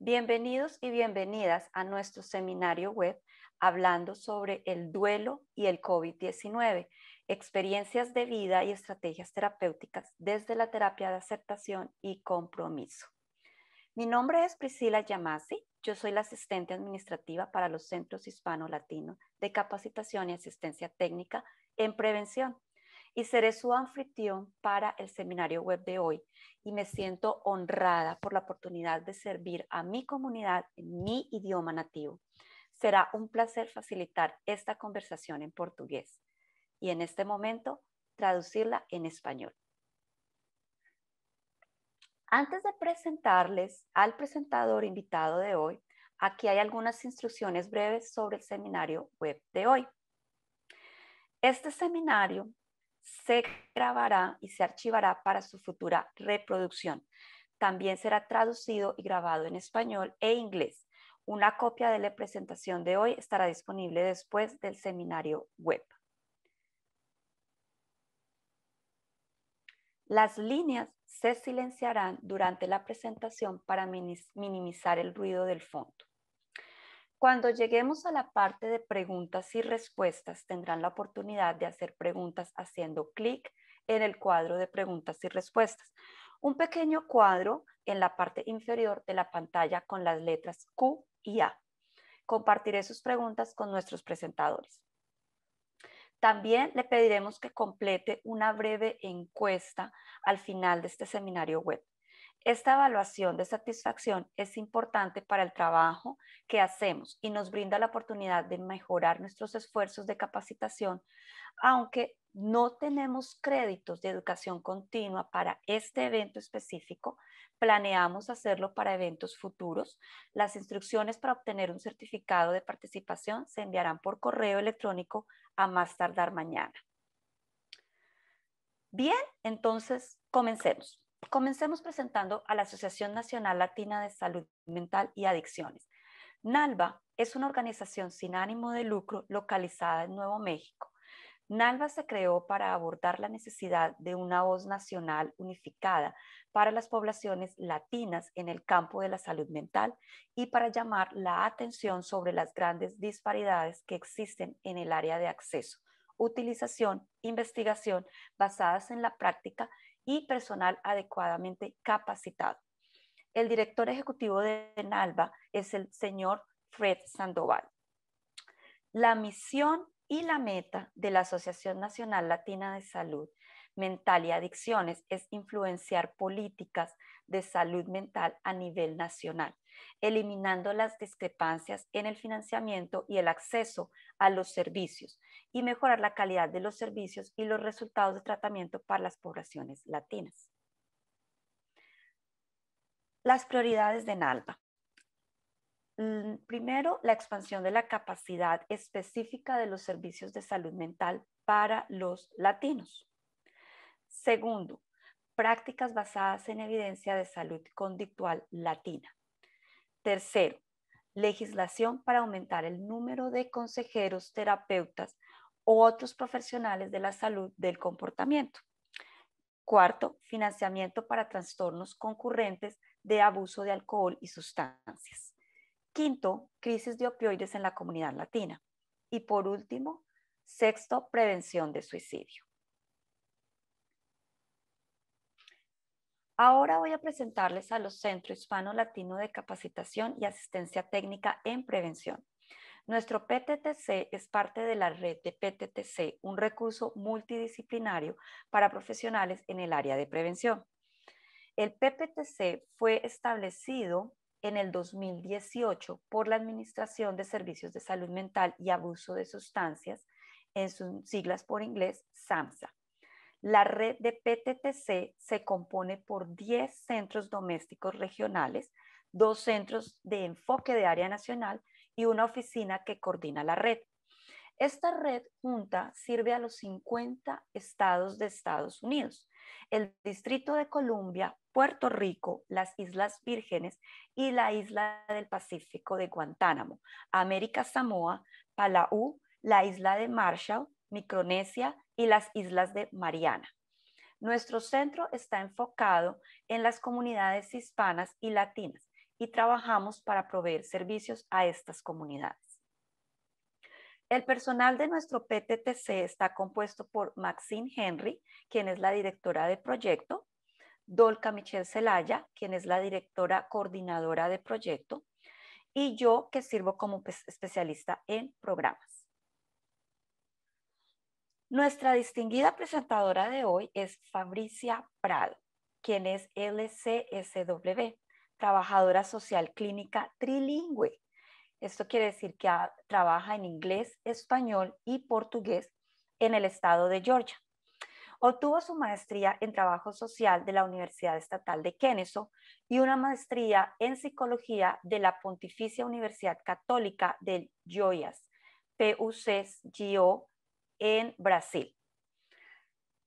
Bienvenidos y bienvenidas a nuestro seminario web hablando sobre el duelo y el COVID-19, experiencias de vida y estrategias terapéuticas desde la terapia de aceptación y compromiso. Mi nombre es Priscila Yamasi, yo soy la asistente administrativa para los Centros Hispano-Latino de Capacitación y Asistencia Técnica en Prevención y seré su anfitrión para el seminario web de hoy. Y me siento honrada por la oportunidad de servir a mi comunidad en mi idioma nativo. Será un placer facilitar esta conversación en portugués y en este momento traducirla en español. Antes de presentarles al presentador invitado de hoy, aquí hay algunas instrucciones breves sobre el seminario web de hoy. Este seminario se grabará y se archivará para su futura reproducción. También será traducido y grabado en español e inglés. Una copia de la presentación de hoy estará disponible después del seminario web. Las líneas se silenciarán durante la presentación para minimizar el ruido del fondo. Cuando lleguemos a la parte de preguntas y respuestas, tendrán la oportunidad de hacer preguntas haciendo clic en el cuadro de preguntas y respuestas. Un pequeño cuadro en la parte inferior de la pantalla con las letras Q y A. Compartiré sus preguntas con nuestros presentadores. También le pediremos que complete una breve encuesta al final de este seminario web. Esta evaluación de satisfacción es importante para el trabajo que hacemos y nos brinda la oportunidad de mejorar nuestros esfuerzos de capacitación, aunque no tenemos créditos de educación continua para este evento específico, planeamos hacerlo para eventos futuros. Las instrucciones para obtener un certificado de participación se enviarán por correo electrónico a más tardar mañana. Bien, entonces comencemos. Comencemos presentando a la Asociación Nacional Latina de Salud Mental y Adicciones. NALVA es una organización sin ánimo de lucro localizada en Nuevo México. NALVA se creó para abordar la necesidad de una voz nacional unificada para las poblaciones latinas en el campo de la salud mental y para llamar la atención sobre las grandes disparidades que existen en el área de acceso, utilización, investigación basadas en la práctica y personal adecuadamente capacitado. El director ejecutivo de ENALBA es el señor Fred Sandoval. La misión y la meta de la Asociación Nacional Latina de Salud Mental y Adicciones es influenciar políticas de salud mental a nivel nacional eliminando las discrepancias en el financiamiento y el acceso a los servicios y mejorar la calidad de los servicios y los resultados de tratamiento para las poblaciones latinas. Las prioridades de NALPA. Primero, la expansión de la capacidad específica de los servicios de salud mental para los latinos. Segundo, prácticas basadas en evidencia de salud conductual latina. Tercero, legislación para aumentar el número de consejeros, terapeutas o otros profesionales de la salud del comportamiento. Cuarto, financiamiento para trastornos concurrentes de abuso de alcohol y sustancias. Quinto, crisis de opioides en la comunidad latina. Y por último, sexto, prevención de suicidio. Ahora voy a presentarles a los Centro Hispano Latino de Capacitación y Asistencia Técnica en Prevención. Nuestro PTTC es parte de la red de PTTC, un recurso multidisciplinario para profesionales en el área de prevención. El PPTC fue establecido en el 2018 por la Administración de Servicios de Salud Mental y Abuso de Sustancias, en sus siglas por inglés, SAMSA. La red de PTTC se compone por 10 centros domésticos regionales, dos centros de enfoque de área nacional y una oficina que coordina la red. Esta red junta sirve a los 50 estados de Estados Unidos, el Distrito de Columbia, Puerto Rico, las Islas Vírgenes y la Isla del Pacífico de Guantánamo, América Samoa, Palau, la Isla de Marshall, Micronesia y las Islas de Mariana. Nuestro centro está enfocado en las comunidades hispanas y latinas y trabajamos para proveer servicios a estas comunidades. El personal de nuestro PTTC está compuesto por Maxine Henry, quien es la directora de proyecto, Dolca Michelle Celaya, quien es la directora coordinadora de proyecto, y yo que sirvo como pues, especialista en programas. Nuestra distinguida presentadora de hoy es Fabricia Prado, quien es LCSW, trabajadora social clínica trilingüe. Esto quiere decir que trabaja en inglés, español y portugués en el estado de Georgia. Obtuvo su maestría en trabajo social de la Universidad Estatal de Kennesaw y una maestría en psicología de la Pontificia Universidad Católica del Joyas, PUCGO en Brasil.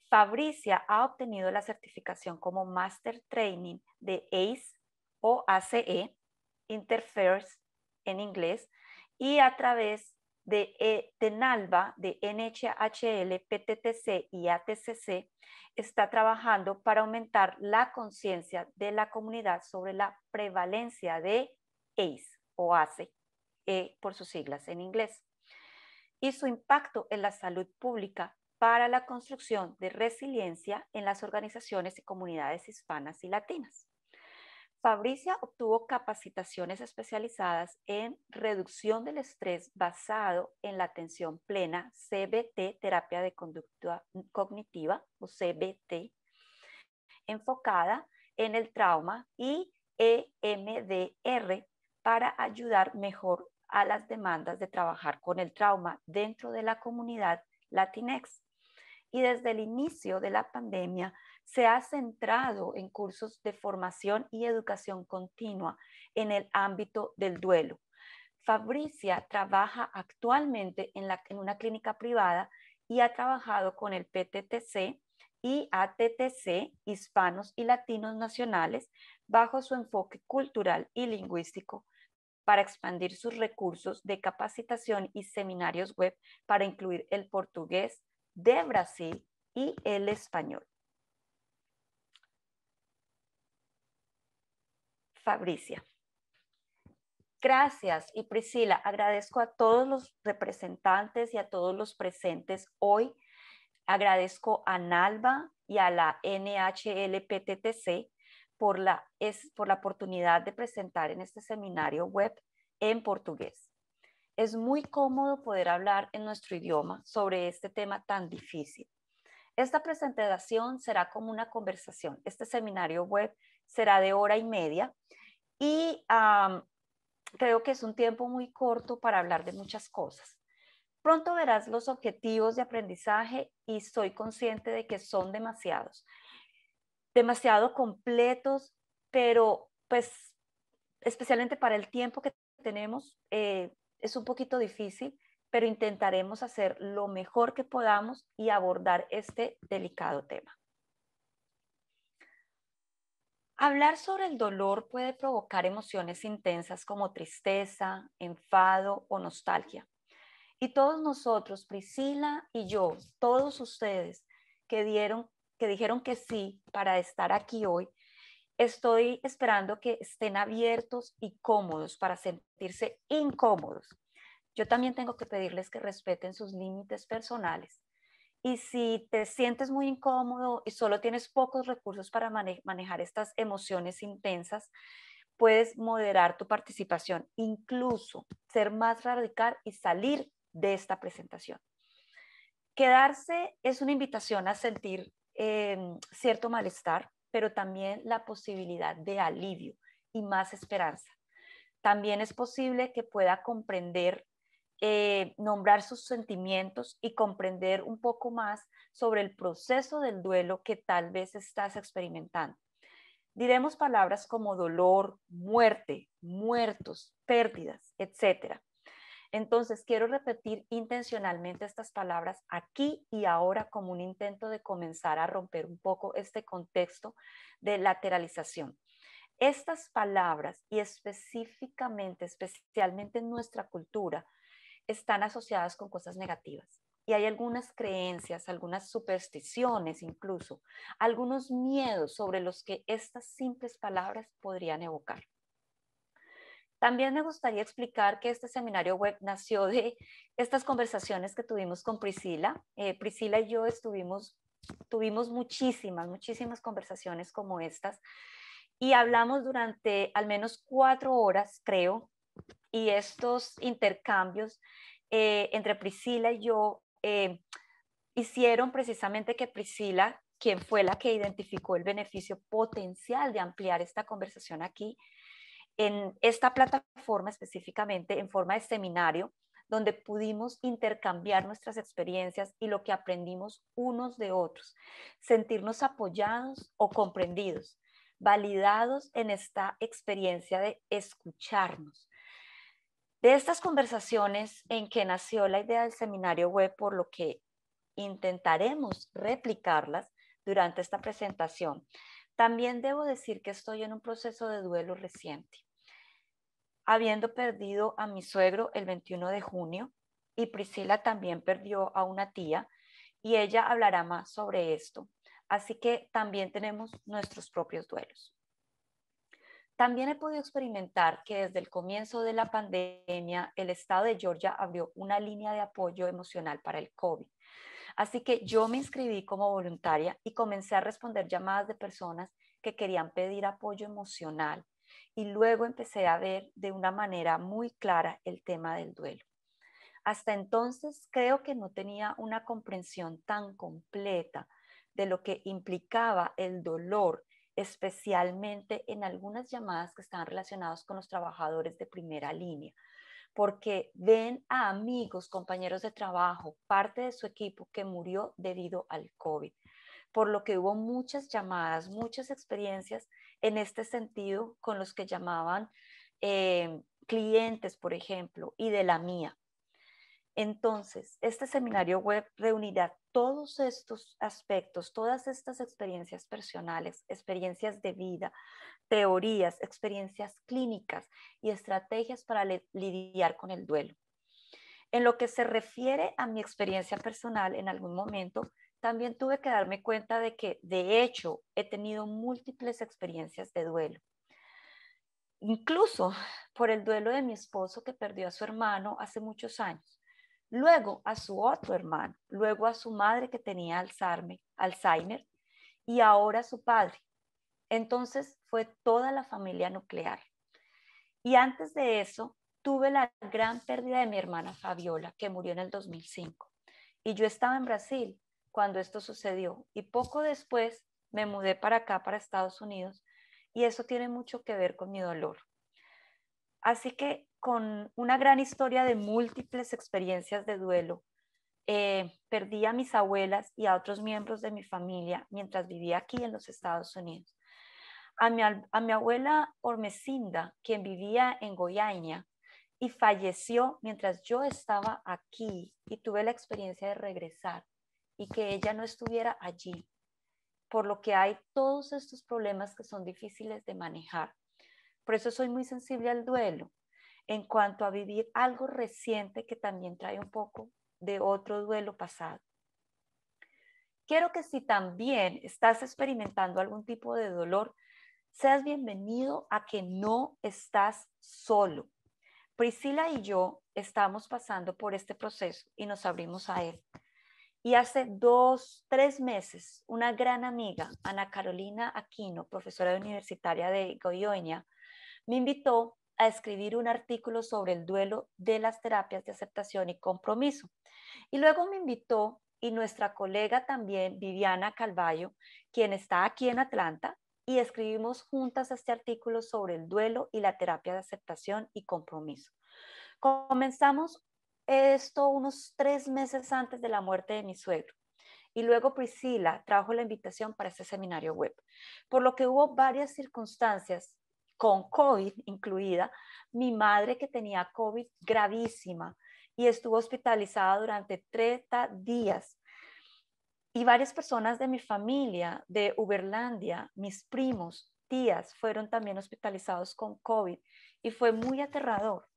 Fabricia ha obtenido la certificación como Master Training de ACE o ACE, Interfers en inglés, y a través de, eh, de de NHHL, PTTC y ATCC, está trabajando para aumentar la conciencia de la comunidad sobre la prevalencia de ACE o ACE, por sus siglas en inglés y su impacto en la salud pública para la construcción de resiliencia en las organizaciones y comunidades hispanas y latinas. Fabricia obtuvo capacitaciones especializadas en reducción del estrés basado en la atención plena, CBT, terapia de conducta cognitiva o CBT, enfocada en el trauma y EMDR para ayudar mejor a las demandas de trabajar con el trauma dentro de la comunidad latinex. Y desde el inicio de la pandemia se ha centrado en cursos de formación y educación continua en el ámbito del duelo. Fabricia trabaja actualmente en, en una clínica privada y ha trabajado con el PTTC y ATTC, Hispanos y Latinos Nacionales, bajo su enfoque cultural y lingüístico, para expandir sus recursos de capacitación y seminarios web para incluir el portugués de Brasil y el español. Fabricia. Gracias y Priscila, agradezco a todos los representantes y a todos los presentes hoy. Agradezco a NALBA y a la NHLPTTC por la, es, por la oportunidad de presentar en este seminario web en portugués. Es muy cómodo poder hablar en nuestro idioma sobre este tema tan difícil. Esta presentación será como una conversación. Este seminario web será de hora y media y creo que es un tiempo muy corto para hablar de muchas cosas. Pronto verás los objetivos de aprendizaje y soy consciente de que son demasiados, demasiado completos, pero pues especialmente para el tiempo que tenemos eh, es un poquito difícil, pero intentaremos hacer lo mejor que podamos y abordar este delicado tema. Hablar sobre el dolor puede provocar emociones intensas como tristeza, enfado o nostalgia. Y todos nosotros, Priscila y yo, todos ustedes que dieron que dijeron que sí para estar aquí hoy, estoy esperando que estén abiertos y cómodos para sentirse incómodos. Yo también tengo que pedirles que respeten sus límites personales. Y si te sientes muy incómodo y solo tienes pocos recursos para manejar estas emociones intensas, puedes moderar tu participación, incluso ser más radical y salir de esta presentación. Quedarse es una invitación a sentir Em, cierto malestar, pero también la posibilidad de alivio y más esperanza. También es posible que pueda comprender, eh, nombrar sus sentimientos y comprender un poco más sobre el proceso del duelo que tal vez estás experimentando. Diremos palabras como dolor, muerte, muertos, pérdidas, etcétera. Entonces, quiero repetir intencionalmente estas palabras aquí y ahora como un intento de comenzar a romper un poco este contexto de lateralización. Estas palabras y específicamente, especialmente en nuestra cultura, están asociadas con cosas negativas. Y hay algunas creencias, algunas supersticiones incluso, algunos miedos sobre los que estas simples palabras podrían evocar. También me gustaría explicar que este seminario web nació de estas conversaciones que tuvimos con Priscila. Eh, Priscila y yo estuvimos, tuvimos muchísimas, muchísimas conversaciones como estas y hablamos durante al menos cuatro horas, creo, y estos intercambios eh, entre Priscila y yo eh, hicieron precisamente que Priscila, quien fue la que identificó el beneficio potencial de ampliar esta conversación aquí, en esta plataforma específicamente en forma de seminario, donde pudimos intercambiar nuestras experiencias y lo que aprendimos unos de otros, sentirnos apoyados o comprendidos, validados en esta experiencia de escucharnos. De estas conversaciones en que nació la idea del seminario web, por lo que intentaremos replicarlas durante esta presentación, también debo decir que estoy en un proceso de duelo reciente, habiendo perdido a mi suegro el 21 de junio y Priscila también perdió a una tía y ella hablará más sobre esto. Así que también tenemos nuestros propios duelos. También he podido experimentar que desde el comienzo de la pandemia el estado de Georgia abrió una línea de apoyo emocional para el COVID, Así que yo me inscribí como voluntaria y comencé a responder llamadas de personas que querían pedir apoyo emocional y luego empecé a ver de una manera muy clara el tema del duelo. Hasta entonces creo que no tenía una comprensión tan completa de lo que implicaba el dolor, especialmente en algunas llamadas que estaban relacionadas con los trabajadores de primera línea, porque ven a amigos, compañeros de trabajo, parte de su equipo que murió debido al COVID. Por lo que hubo muchas llamadas, muchas experiencias en este sentido con los que llamaban eh, clientes, por ejemplo, y de la mía. Entonces, este seminario web reunirá todos estos aspectos, todas estas experiencias personales, experiencias de vida, teorías, experiencias clínicas y estrategias para lidiar con el duelo. En lo que se refiere a mi experiencia personal, en algún momento también tuve que darme cuenta de que, de hecho, he tenido múltiples experiencias de duelo. Incluso por el duelo de mi esposo que perdió a su hermano hace muchos años, luego a su otro hermano, luego a su madre que tenía Alzheimer y ahora a su padre. Entonces fue toda la familia nuclear. Y antes de eso, tuve la gran pérdida de mi hermana Fabiola, que murió en el 2005. Y yo estaba en Brasil cuando esto sucedió. Y poco después me mudé para acá, para Estados Unidos. Y eso tiene mucho que ver con mi dolor. Así que con una gran historia de múltiples experiencias de duelo, eh, perdí a mis abuelas y a otros miembros de mi familia mientras vivía aquí en los Estados Unidos a mi, abuela Ormesinda, quien vivía en Goyaña y falleció mientras yo estaba aquí y tuve la experiencia de regresar y que ella no estuviera allí, por lo que hay todos estos problemas que son difíciles de manejar. Por eso soy muy sensible al duelo en cuanto a vivir algo reciente que también trae un poco de otro duelo pasado. Quiero que si también estás experimentando algún tipo de dolor, seas bienvenido a que no estás solo. Priscila y yo estamos pasando por este proceso y nos abrimos a él. Y hace dos, tres meses, una gran amiga, Ana Carolina Aquino, profesora universitaria de Goyoña, me invitó a escribir un artículo sobre el duelo de las terapias de aceptación y compromiso. Y luego me invitó y nuestra colega también, Viviana Calvallo, quien está aquí en Atlanta, y escribimos juntas este artículo sobre el duelo y la terapia de aceptación y compromiso. Comenzamos esto unos tres meses antes de la muerte de mi suegro y luego Priscila trajo la invitación para este seminario web, por lo que hubo varias circunstancias con COVID incluida, mi madre que tenía COVID gravísima y estuvo hospitalizada durante 30 días y varias personas de mi familia de Uberlandia, mis primos, tías, fueron también hospitalizados con COVID y fue muy aterrador.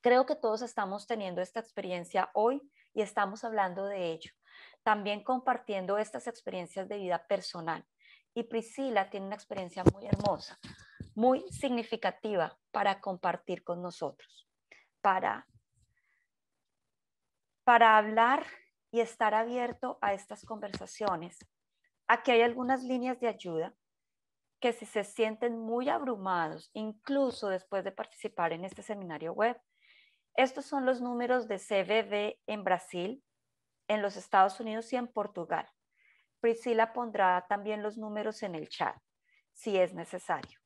Creo que todos estamos teniendo esta experiencia hoy y estamos hablando de ello, también compartiendo estas experiencias de vida personal. Y Priscila tiene una experiencia muy hermosa, muy significativa para compartir con nosotros, para, para hablar y estar abierto a estas conversaciones. Aquí hay algunas líneas de ayuda que si se sienten muy abrumados, incluso después de participar en este seminario web, estos son los números de CBB en Brasil, en los Estados Unidos y en Portugal. Priscila pondrá también los números en el chat, si es necesario.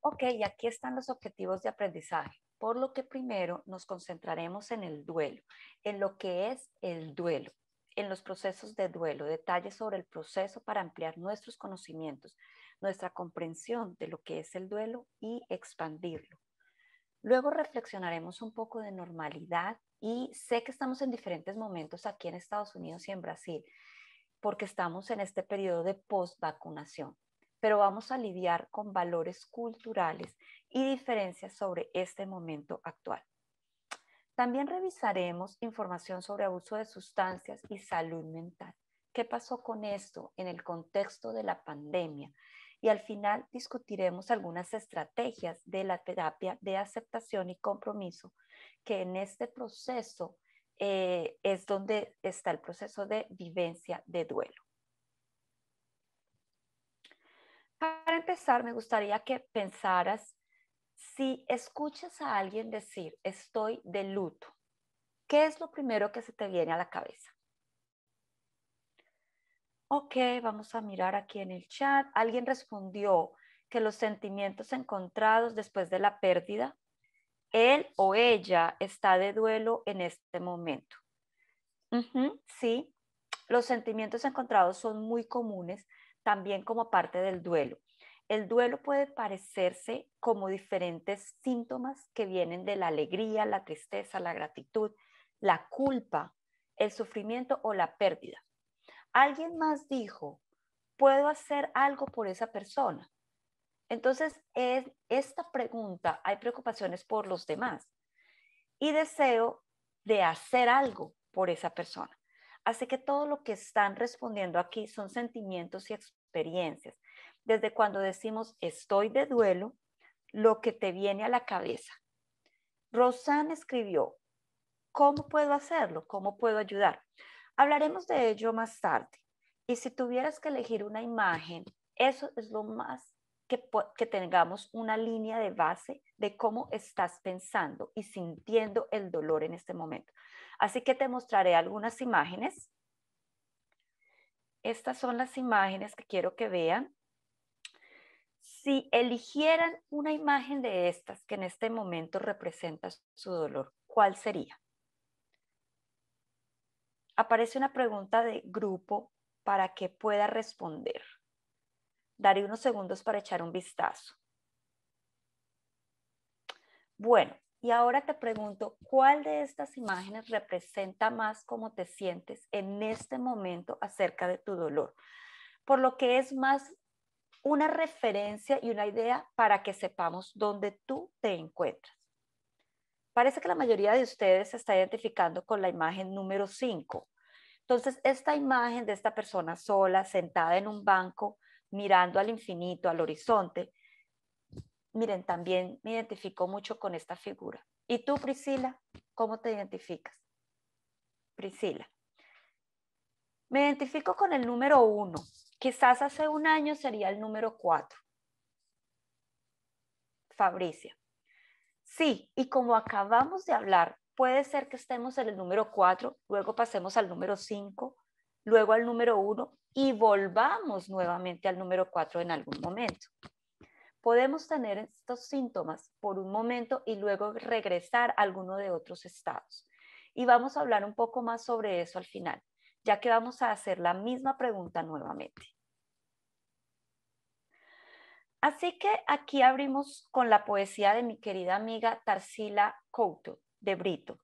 Ok, y aquí están los objetivos de aprendizaje por lo que primero nos concentraremos en el duelo, en lo que es el duelo, en los procesos de duelo, detalles sobre el proceso para ampliar nuestros conocimientos, nuestra comprensión de lo que es el duelo y expandirlo. Luego reflexionaremos un poco de normalidad y sé que estamos en diferentes momentos aquí en Estados Unidos y en Brasil porque estamos en este periodo de post vacunación pero vamos a lidiar con valores culturales y diferencias sobre este momento actual. También revisaremos información sobre abuso de sustancias y salud mental. ¿Qué pasó con esto en el contexto de la pandemia? Y al final discutiremos algunas estrategias de la terapia de aceptación y compromiso, que en este proceso eh, es donde está el proceso de vivencia de duelo. empezar, me gustaría que pensaras si escuchas a alguien decir, estoy de luto, ¿qué es lo primero que se te viene a la cabeza? Ok, vamos a mirar aquí en el chat. Alguien respondió que los sentimientos encontrados después de la pérdida, él o ella está de duelo en este momento. sí, los sentimientos encontrados son muy comunes también como parte del duelo. El duelo puede parecerse como diferentes síntomas que vienen de la alegría, la tristeza, la gratitud, la culpa, el sufrimiento o la pérdida. Alguien más dijo, puedo hacer algo por esa persona. Entonces, en esta pregunta hay preocupaciones por los demás y deseo de hacer algo por esa persona. Así que todo lo que están respondiendo aquí son sentimientos y experiencias desde cuando decimos estoy de duelo, lo que te viene a la cabeza. Rosanne escribió, ¿cómo puedo hacerlo? ¿Cómo puedo ayudar? Hablaremos de ello más tarde. Y si tuvieras que elegir una imagen, eso es lo más que, que, tengamos una línea de base de cómo estás pensando y sintiendo el dolor en este momento. Así que te mostraré algunas imágenes. Estas son las imágenes que quiero que vean si eligieran una imagen de estas que en este momento representa su dolor, ¿cuál sería? Aparece una pregunta de grupo para que pueda responder. Daré unos segundos para echar un vistazo. Bueno, y ahora te pregunto, ¿cuál de estas imágenes representa más cómo te sientes en este momento acerca de tu dolor? Por lo que es más una referencia y una idea para que sepamos dónde tú te encuentras. Parece que la mayoría de ustedes se está identificando con la imagen número 5. Entonces, esta imagen de esta persona sola, sentada en un banco, mirando al infinito, al horizonte, miren, también me identifico mucho con esta figura. ¿Y tú, Priscila, cómo te identificas? Priscila. Me identifico con el número uno, Quizás hace un año sería el número 4. Fabricia. Sí, y como acabamos de hablar, puede ser que estemos en el número 4, luego pasemos al número 5, luego al número 1 y volvamos nuevamente al número 4 en algún momento. Podemos tener estos síntomas por un momento y luego regresar a alguno de otros estados. Y vamos a hablar un poco más sobre eso al final ya que vamos a hacer la misma pregunta nuevamente. Así que aquí abrimos con la poesía de mi querida amiga Tarsila Couto de Brito,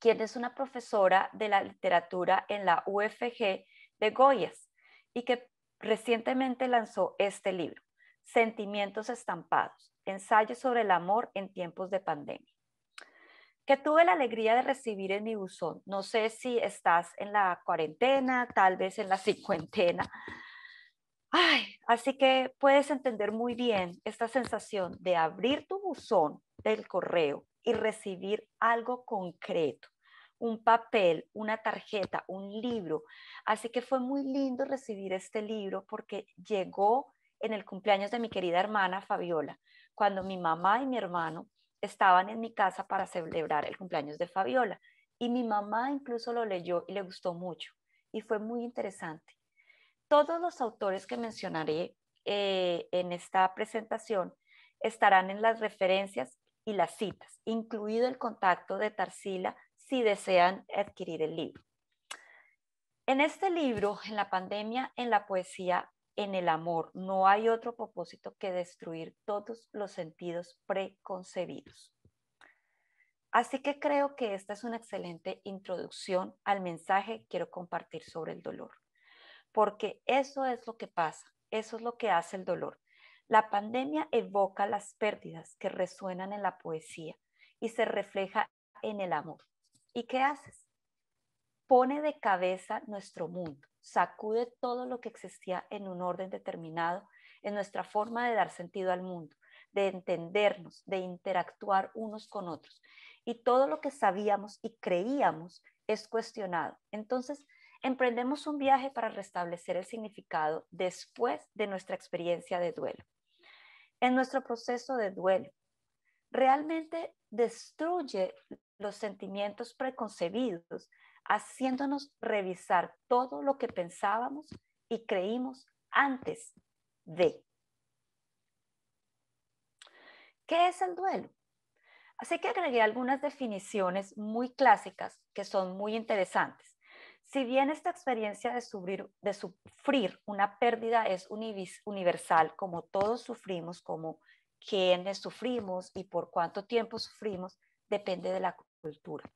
quien es una profesora de la literatura en la UFG de Goyas y que recientemente lanzó este libro, Sentimientos Estampados, Ensayos sobre el Amor en tiempos de pandemia que tuve la alegría de recibir en mi buzón. No sé si estás en la cuarentena, tal vez en la cincuentena. Ay, así que puedes entender muy bien esta sensación de abrir tu buzón del correo y recibir algo concreto, un papel, una tarjeta, un libro. Así que fue muy lindo recibir este libro porque llegó en el cumpleaños de mi querida hermana Fabiola, cuando mi mamá y mi hermano estaban en mi casa para celebrar el cumpleaños de Fabiola y mi mamá incluso lo leyó y le gustó mucho y fue muy interesante. Todos los autores que mencionaré eh, en esta presentación estarán en las referencias y las citas, incluido el contacto de Tarsila si desean adquirir el libro. En este libro, en la pandemia, en la poesía en el amor. No hay otro propósito que destruir todos los sentidos preconcebidos. Así que creo que esta es una excelente introducción al mensaje que quiero compartir sobre el dolor, porque eso es lo que pasa, eso es lo que hace el dolor. La pandemia evoca las pérdidas que resuenan en la poesía y se refleja en el amor. ¿Y qué haces? Pone de cabeza nuestro mundo, sacude todo lo que existía en un orden determinado, en nuestra forma de dar sentido al mundo, de entendernos, de interactuar unos con otros. Y todo lo que sabíamos y creíamos es cuestionado. Entonces, emprendemos un viaje para restablecer el significado después de nuestra experiencia de duelo. En nuestro proceso de duelo, realmente destruye los sentimientos preconcebidos haciéndonos revisar todo lo que pensábamos y creímos antes de. ¿Qué es el duelo? Así que agregué algunas definiciones muy clásicas que son muy interesantes. Si bien esta experiencia de sufrir, una pérdida es universal, como todos sufrimos, como quienes sufrimos y por cuánto tiempo sufrimos, depende de la cultura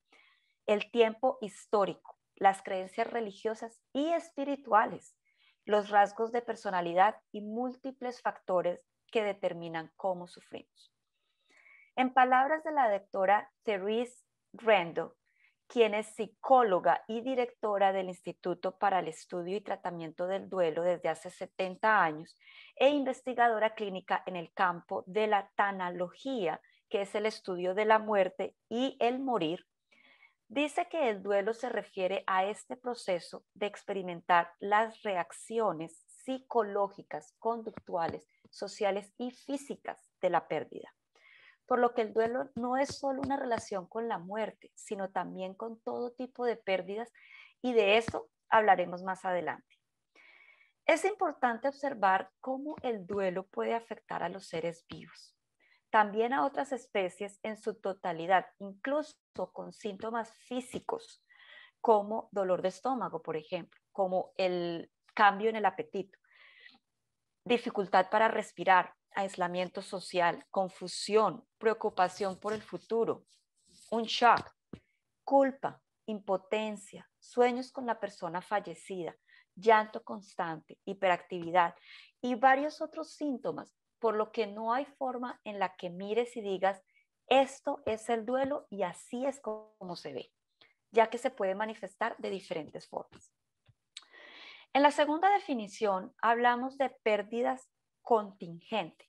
el tiempo histórico, las creencias religiosas y espirituales, los rasgos de personalidad y múltiples factores que determinan cómo sufrimos. En palabras de la doctora Therese Rendo, quien es psicóloga y directora del Instituto para el Estudio y Tratamiento del Duelo desde hace 70 años e investigadora clínica en el campo de la tanalogía, que es el estudio de la muerte y el morir, Dice que el duelo se refiere a este proceso de experimentar las reacciones psicológicas, conductuales, sociales y físicas de la pérdida. Por lo que el duelo no es solo una relación con la muerte, sino también con todo tipo de pérdidas y de eso hablaremos más adelante. Es importante observar cómo el duelo puede afectar a los seres vivos también a otras especies en su totalidad, incluso con síntomas físicos como dolor de estómago, por ejemplo, como el cambio en el apetito, dificultad para respirar, aislamiento social, confusión, preocupación por el futuro, un shock, culpa, impotencia, sueños con la persona fallecida, llanto constante, hiperactividad y varios otros síntomas por lo que no hay forma en la que mires y digas, esto es el duelo y así es como se ve, ya que se puede manifestar de diferentes formas. En la segunda definición hablamos de pérdidas contingentes,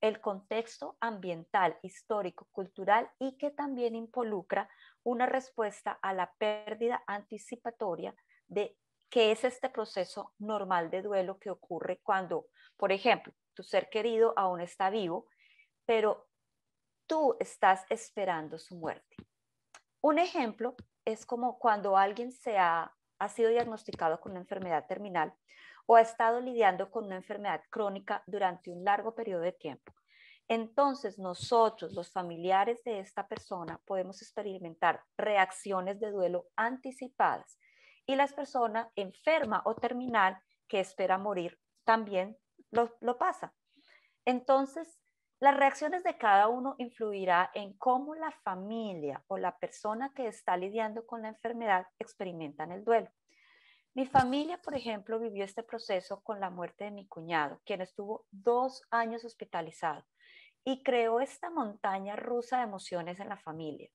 el contexto ambiental, histórico, cultural y que también involucra una respuesta a la pérdida anticipatoria de qué es este proceso normal de duelo que ocurre cuando, por ejemplo, tu ser querido aún está vivo, pero tú estás esperando su muerte. Un ejemplo es como cuando alguien se ha, ha sido diagnosticado con una enfermedad terminal o ha estado lidiando con una enfermedad crónica durante un largo periodo de tiempo. Entonces nosotros, los familiares de esta persona, podemos experimentar reacciones de duelo anticipadas y las personas enferma o terminal que espera morir también lo, pasa. Entonces, las reacciones de cada uno influirá en cómo la familia o la persona que está lidiando con la enfermedad experimentan el duelo. Mi familia, por ejemplo, vivió este proceso con la muerte de mi cuñado, quien estuvo dos años hospitalizado y creó esta montaña rusa de emociones en la familia.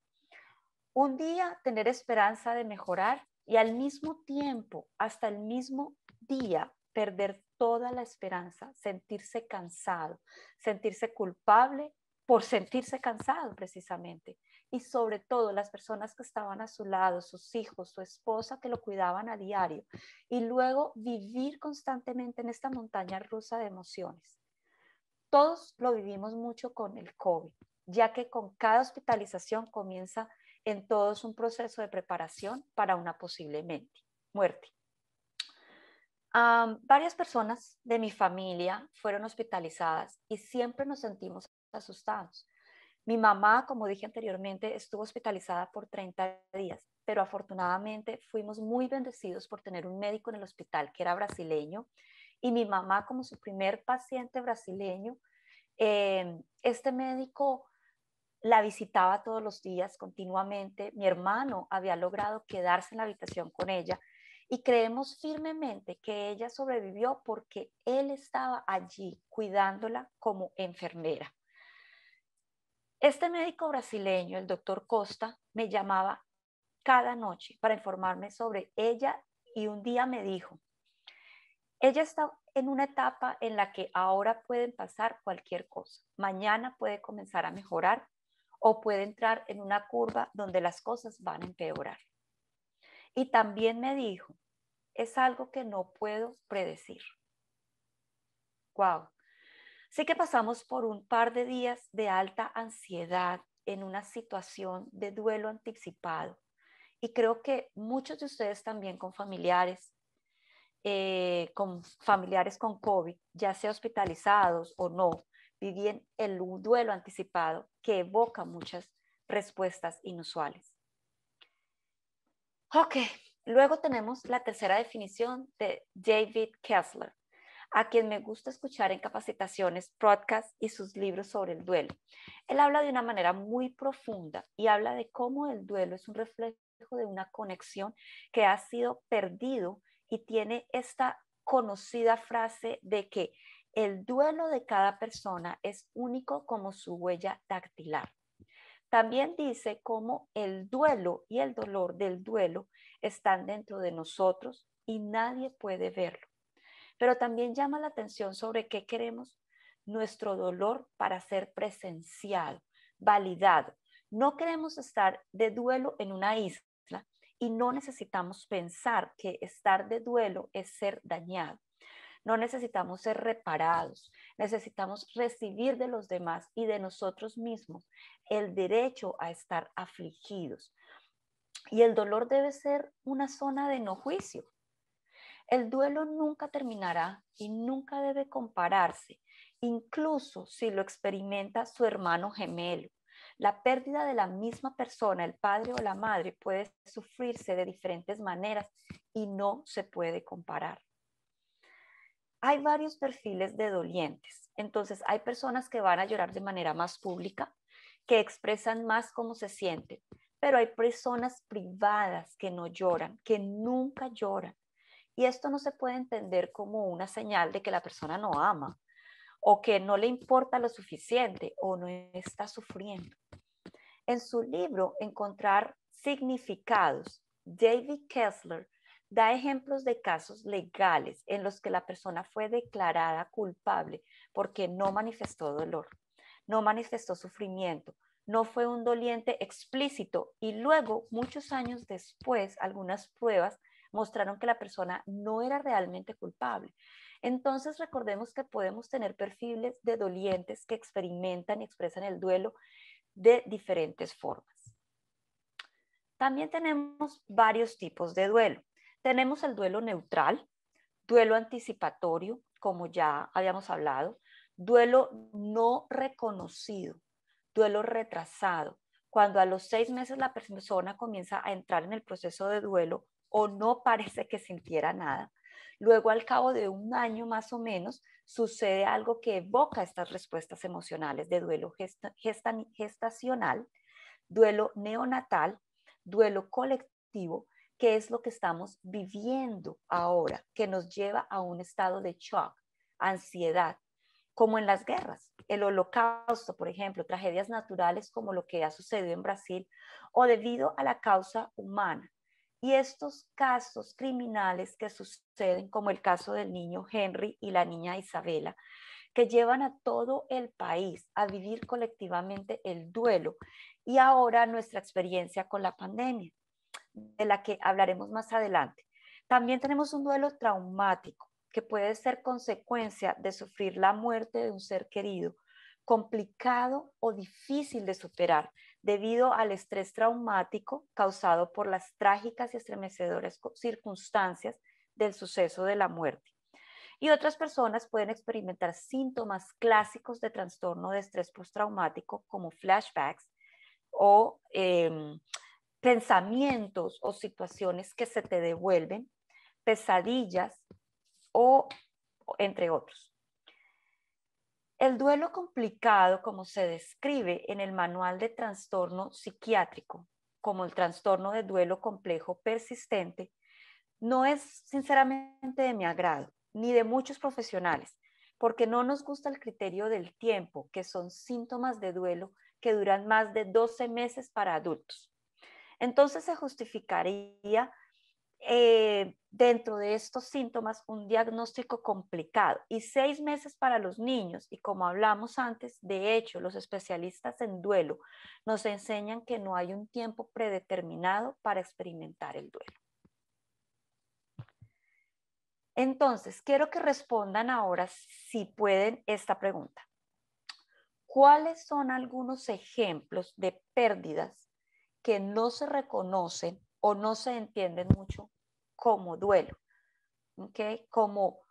Un día tener esperanza de mejorar y al mismo tiempo, hasta el mismo día, perder toda la esperanza, sentirse cansado, sentirse culpable por sentirse cansado precisamente. Y sobre todo las personas que estaban a su lado, sus hijos, su esposa que lo cuidaban a diario. Y luego vivir constantemente en esta montaña rusa de emociones. Todos lo vivimos mucho con el COVID, ya que con cada hospitalización comienza en todos un proceso de preparación para una posible muerte varias personas de mi familia fueron hospitalizadas y siempre nos sentimos asustados. Mi mamá, como dije anteriormente, estuvo hospitalizada por 30 días, pero afortunadamente fuimos muy bendecidos por tener un médico en el hospital que era brasileño y mi mamá como su primer paciente brasileño, em, este médico la visitaba todos los días continuamente. Mi hermano había logrado quedarse en la habitación con ella y creemos firmemente que ella sobrevivió porque él estaba allí cuidándola como enfermera. Este médico brasileño, el doctor Costa, me llamaba cada noche para informarme sobre ella y un día me dijo, ella está en una etapa en la que ahora pueden pasar cualquier cosa, mañana puede comenzar a mejorar o puede entrar en una curva donde las cosas van a empeorar. Y también me dijo, es algo que no puedo predecir. Wow. Sé que pasamos por un par de días de alta ansiedad en una situación de duelo anticipado. Y creo que muchos de ustedes también con familiares, eh, con familiares con COVID, ya sea hospitalizados o no, vivían el duelo anticipado que evoca muchas respuestas inusuales. Ok, luego tenemos la tercera definición de David Kessler, a quien me gusta escuchar en capacitaciones, podcasts y sus libros sobre el duelo. Él habla de una manera muy profunda y habla de cómo el duelo es un reflejo de una conexión que ha sido perdido y tiene esta conocida frase de que el duelo de cada persona es único como su huella dactilar. También dice cómo el duelo y el dolor del duelo están dentro de nosotros y nadie puede verlo. Pero también llama la atención sobre qué queremos nuestro dolor para ser presenciado, validado. No queremos estar de duelo en una isla y no necesitamos pensar que estar de duelo es ser dañado. No necesitamos ser reparados, necesitamos recibir de los demás y de nosotros mismos el derecho a estar afligidos. Y el dolor debe ser una zona de no juicio. El duelo nunca terminará y nunca debe compararse, incluso si lo experimenta su hermano gemelo. La pérdida de la misma persona, el padre o la madre, puede sufrirse de diferentes maneras y no se puede comparar hay varios perfiles de dolientes. Entonces, hay personas que van a llorar de manera más pública, que expresan más cómo se sienten, pero hay personas privadas que no lloran, que nunca lloran. Y esto no se puede entender como una señal de que la persona no ama o que no le importa lo suficiente o no está sufriendo. En su libro Encontrar significados, David Kessler Da ejemplos de casos legales en los que la persona fue declarada culpable porque no manifestó dolor, no manifestó sufrimiento, no fue un doliente explícito y luego, muchos años después, algunas pruebas mostraron que la persona no era realmente culpable. Entonces recordemos que podemos tener perfiles de dolientes que experimentan y expresan el duelo de diferentes formas. También tenemos varios tipos de duelo. Tenemos el duelo neutral, duelo anticipatorio, como ya habíamos hablado, duelo no reconocido, duelo retrasado, cuando a los seis meses la persona comienza a entrar en el proceso de duelo o no parece que sintiera nada. Luego, al cabo de un año más o menos, sucede algo que evoca estas respuestas emocionales de duelo gestacional, duelo neonatal, duelo colectivo ¿Qué es lo que estamos viviendo ahora, que nos lleva a un estado de shock, ansiedad, como en las guerras, el holocausto, por ejemplo, tragedias naturales como lo que ha sucedido en Brasil, o debido a la causa humana. Y estos casos criminales que suceden, como el caso del niño Henry y la niña Isabela, que llevan a todo el país a vivir colectivamente el duelo y ahora nuestra experiencia con la pandemia de la que hablaremos más adelante. También tenemos un duelo traumático que puede ser consecuencia de sufrir la muerte de un ser querido, complicado o difícil de superar debido al estrés traumático causado por las trágicas y estremecedoras circunstancias del suceso de la muerte. Y otras personas pueden experimentar síntomas clásicos de trastorno de estrés postraumático como flashbacks o em, pensamientos o situaciones que se te devuelven, pesadillas o entre otros. El duelo complicado, como se describe en el Manual de Trastorno Psiquiátrico, como el trastorno de duelo complejo persistente, no es sinceramente de mi agrado, ni de muchos profesionales, porque no nos gusta el criterio del tiempo, que son síntomas de duelo que duran más de 12 meses para adultos. Entonces se justificaría eh, dentro de estos síntomas un diagnóstico complicado y seis meses para los niños. Y como hablamos antes, de hecho, los especialistas en duelo nos enseñan que no hay un tiempo predeterminado para experimentar el duelo. Entonces, quiero que respondan ahora, si pueden, esta pregunta. ¿Cuáles son algunos ejemplos de pérdidas que no se reconocen o no se entienden mucho como duelo, ¿ok? Como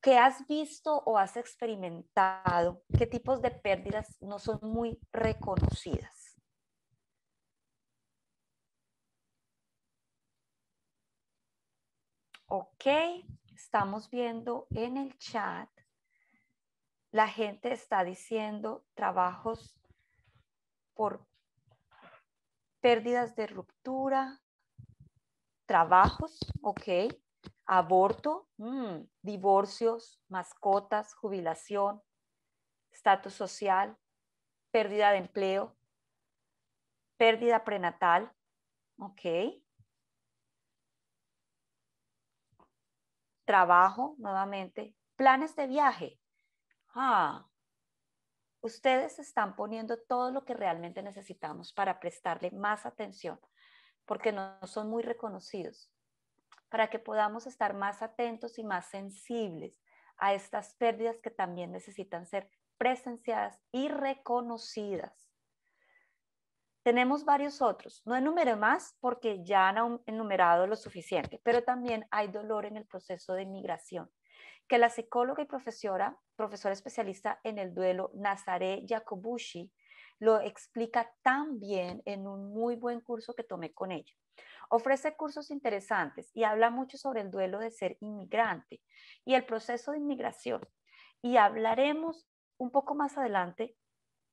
¿qué has visto o has experimentado, qué tipos de pérdidas no son muy reconocidas. Ok, estamos viendo en el chat, la gente está diciendo trabajos por pérdidas de ruptura, trabajos, ok, aborto, mm, divorcios, mascotas, jubilación, estatus social, pérdida de empleo, pérdida prenatal, ok, trabajo nuevamente, planes de viaje, ah, Ustedes están poniendo todo lo que realmente necesitamos para prestarle más atención, porque no son muy reconocidos, para que podamos estar más atentos y más sensibles a estas pérdidas que también necesitan ser presenciadas y reconocidas. Tenemos varios otros. No enumeré más porque ya han enumerado lo suficiente, pero también hay dolor en el proceso de migración que la psicóloga y profesora, profesora especialista en el duelo, Nazaré Yacobushi, lo explica tan bien en un muy buen curso que tomé con ella. Ofrece cursos interesantes y habla mucho sobre el duelo de ser inmigrante y el proceso de inmigración. Y hablaremos un poco más adelante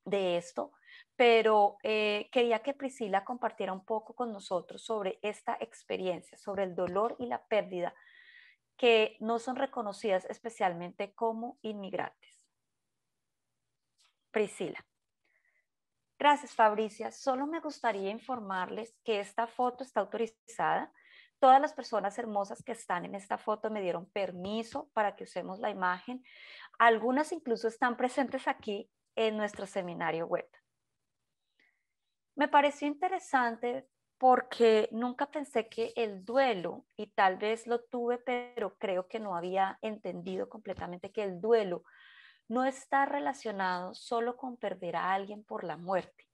de esto, pero eh, quería que Priscila compartiera un poco con nosotros sobre esta experiencia, sobre el dolor y la pérdida que no son reconocidas especialmente como inmigrantes. Priscila. Gracias, Fabricia. Solo me gustaría informarles que esta foto está autorizada. Todas las personas hermosas que están en esta foto me dieron permiso para que usemos la imagen. Algunas incluso están presentes aquí en nuestro seminario web. Me pareció interesante porque nunca pensé que el duelo, y tal vez lo tuve, pero creo que no había entendido completamente que el duelo no está relacionado solo con perder a alguien por la muerte.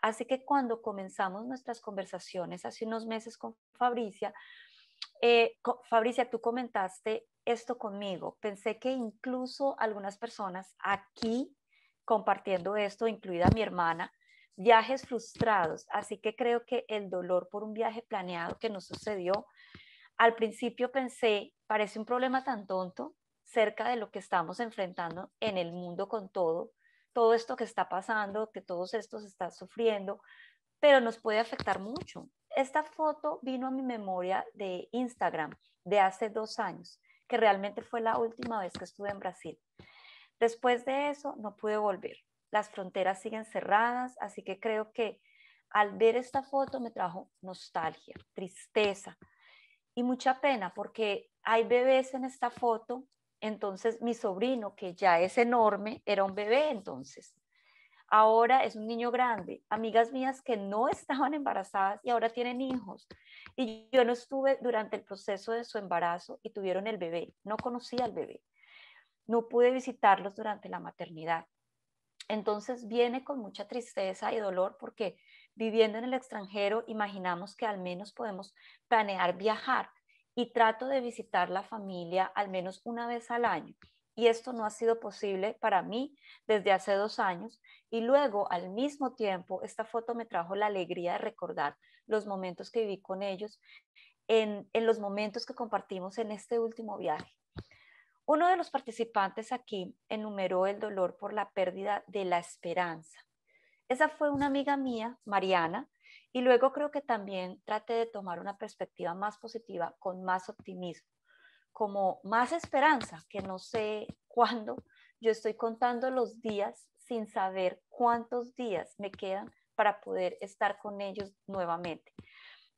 Así que cuando comenzamos nuestras conversaciones hace unos meses con Fabricia, eh, Fabricia, tú comentaste esto conmigo. Pensé que incluso algunas personas aquí compartiendo esto, incluida mi hermana, viajes frustrados. Así que creo que el dolor por un viaje planeado que no sucedió, al principio pensé, parece un problema tan tonto cerca de lo que estamos enfrentando en el mundo con todo, todo esto que está pasando, que todos estos están sufriendo, pero nos puede afectar mucho. Esta foto vino a mi memoria de Instagram de hace dos años, que realmente fue la última vez que estuve en Brasil. Después de eso no pude volver las fronteras siguen cerradas, así que creo que al ver esta foto me trajo nostalgia, tristeza y mucha pena porque hay bebés en esta foto, entonces mi sobrino, que ya es enorme, era un bebé entonces. Ahora es un niño grande, amigas mías que no estaban embarazadas y ahora tienen hijos. Y yo no estuve durante el proceso de su embarazo y tuvieron el bebé, no conocí al bebé. No pude visitarlos durante la maternidad. Entonces viene con mucha tristeza y dolor porque viviendo en el extranjero imaginamos que al menos podemos planear viajar y trato de visitar la familia al menos una vez al año. Y esto no ha sido posible para mí desde hace dos años. Y luego, al mismo tiempo, esta foto me trajo la alegría de recordar los momentos que viví con ellos en, en los momentos que compartimos en este último viaje. Uno de los participantes aquí enumeró el dolor por la pérdida de la esperanza. Esa fue una amiga mía, Mariana, y luego creo que también traté de tomar una perspectiva más positiva, con más optimismo, como más esperanza, que no sé cuándo. Yo estoy contando los días sin saber cuántos días me quedan para poder estar con ellos nuevamente.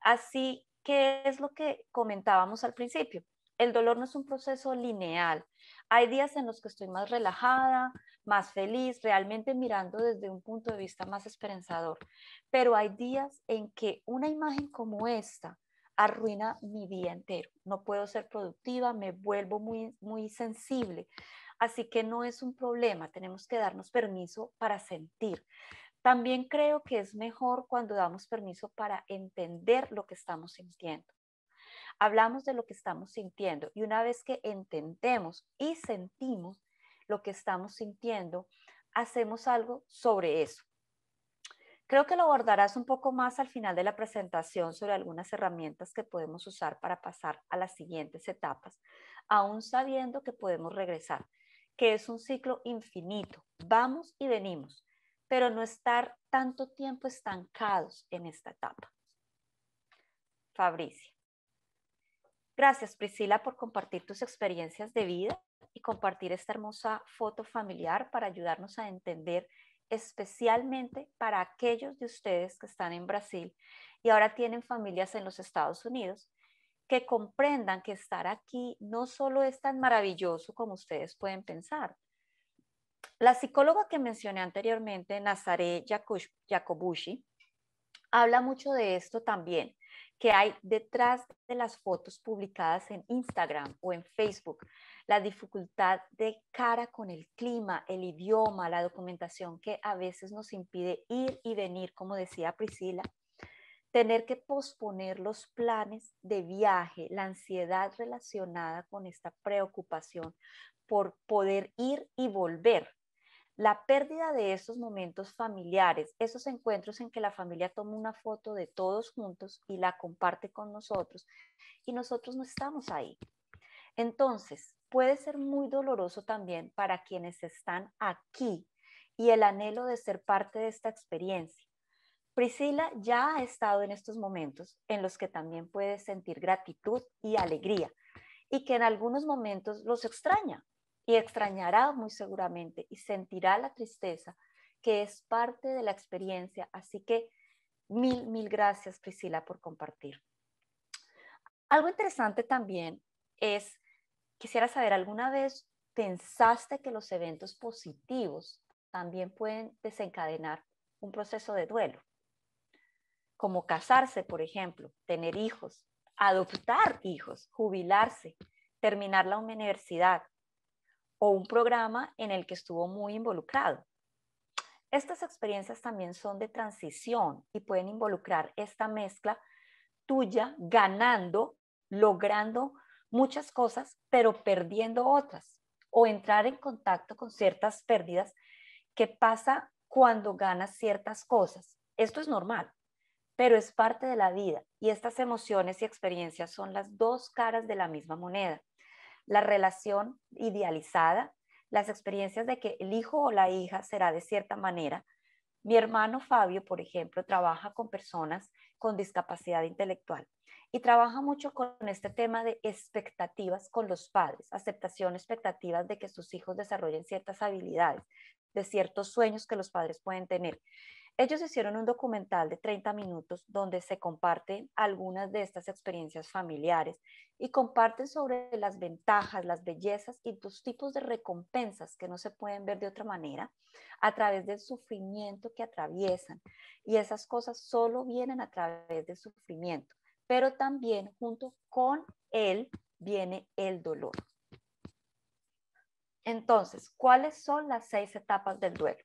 Así que es lo que comentábamos al principio el dolor no es un proceso lineal. Hay días en los que estoy más relajada, más feliz, realmente mirando desde un punto de vista más esperanzador, pero hay días en que una imagen como esta arruina mi día entero. No puedo ser productiva, me vuelvo muy, muy sensible. Así que no es un problema, tenemos que darnos permiso para sentir. También creo que es mejor cuando damos permiso para entender lo que estamos sintiendo hablamos de lo que estamos sintiendo y una vez que entendemos y sentimos lo que estamos sintiendo, hacemos algo sobre eso. Creo que lo abordarás un poco más al final de la presentación sobre algunas herramientas que podemos usar para pasar a las siguientes etapas, aún sabiendo que podemos regresar, que es un ciclo infinito, vamos y venimos, pero no estar tanto tiempo estancados en esta etapa. Fabricia. Gracias Priscila por compartir tus experiencias de vida y compartir esta hermosa foto familiar para ayudarnos a entender especialmente para aquellos de ustedes que están en Brasil y ahora tienen familias en los Estados Unidos, que comprendan que estar aquí no solo es tan maravilloso como ustedes pueden pensar. La psicóloga que mencioné anteriormente, Nazaré Yakobushi, habla mucho de esto también que hay detrás de las fotos publicadas en Instagram o en Facebook, la dificultad de cara con el clima, el idioma, la documentación que a veces nos impide ir y venir, como decía Priscila, tener que posponer los planes de viaje, la ansiedad relacionada con esta preocupación por poder ir y volver la pérdida de esos momentos familiares, esos encuentros en que la familia toma una foto de todos juntos y la comparte con nosotros y nosotros no estamos ahí. Entonces, puede ser muy doloroso también para quienes están aquí y el anhelo de ser parte de esta experiencia. Priscila ya ha estado en estos momentos en los que también puede sentir gratitud y alegría y que en algunos momentos los extraña, y extrañará muy seguramente y sentirá la tristeza que es parte de la experiencia. Así que mil, mil gracias Priscila por compartir. Algo interesante también es, quisiera saber, ¿alguna vez pensaste que los eventos positivos también pueden desencadenar un proceso de duelo? Como casarse, por ejemplo, tener hijos, adoptar hijos, jubilarse, terminar la universidad, o un programa en el que estuvo muy involucrado. Estas experiencias también son de transición y pueden involucrar esta mezcla tuya ganando, logrando muchas cosas, pero perdiendo otras o entrar en contacto con ciertas pérdidas que pasa cuando ganas ciertas cosas. Esto es normal, pero es parte de la vida y estas emociones y experiencias son las dos caras de la misma moneda la relación idealizada, las experiencias de que el hijo o la hija será de cierta manera. Mi hermano Fabio, por ejemplo, trabaja con personas con discapacidad intelectual y trabaja mucho con este tema de expectativas con los padres, aceptación, expectativas de que sus hijos desarrollen ciertas habilidades, de ciertos sueños que los padres pueden tener. Ellos hicieron un documental de 30 minutos donde se comparten algunas de estas experiencias familiares y comparten sobre las ventajas, las bellezas y los tipos de recompensas que no se pueden ver de otra manera a través del sufrimiento que atraviesan. Y esas cosas solo vienen a través del sufrimiento, pero también junto con él viene el dolor. Entonces, ¿cuáles son las seis etapas del duelo?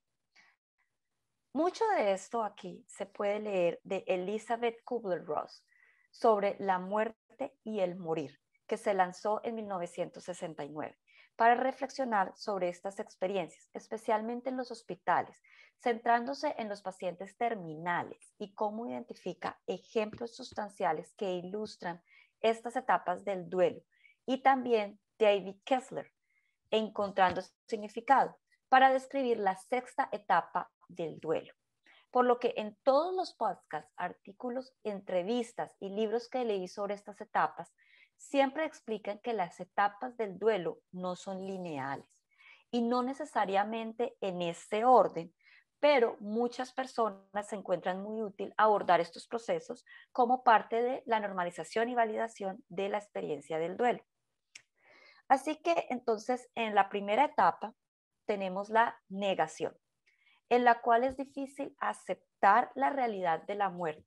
Mucho de esto aquí se puede leer de Elizabeth Kubler-Ross sobre la muerte y el morir, que se lanzó en 1969 para reflexionar sobre estas experiencias, especialmente en los hospitales, centrándose en los pacientes terminales y cómo identifica ejemplos sustanciales que ilustran estas etapas del duelo. Y también David Kessler, encontrando significado para describir la sexta etapa del duelo. Por lo que en todos los podcasts, artículos, entrevistas y libros que leí sobre estas etapas, siempre explican que las etapas del duelo no son lineales y no necesariamente en este orden, pero muchas personas se encuentran muy útil abordar estos procesos como parte de la normalización y validación de la experiencia del duelo. Así que entonces en la primera etapa tenemos la negación en la cual es difícil aceptar la realidad de la muerte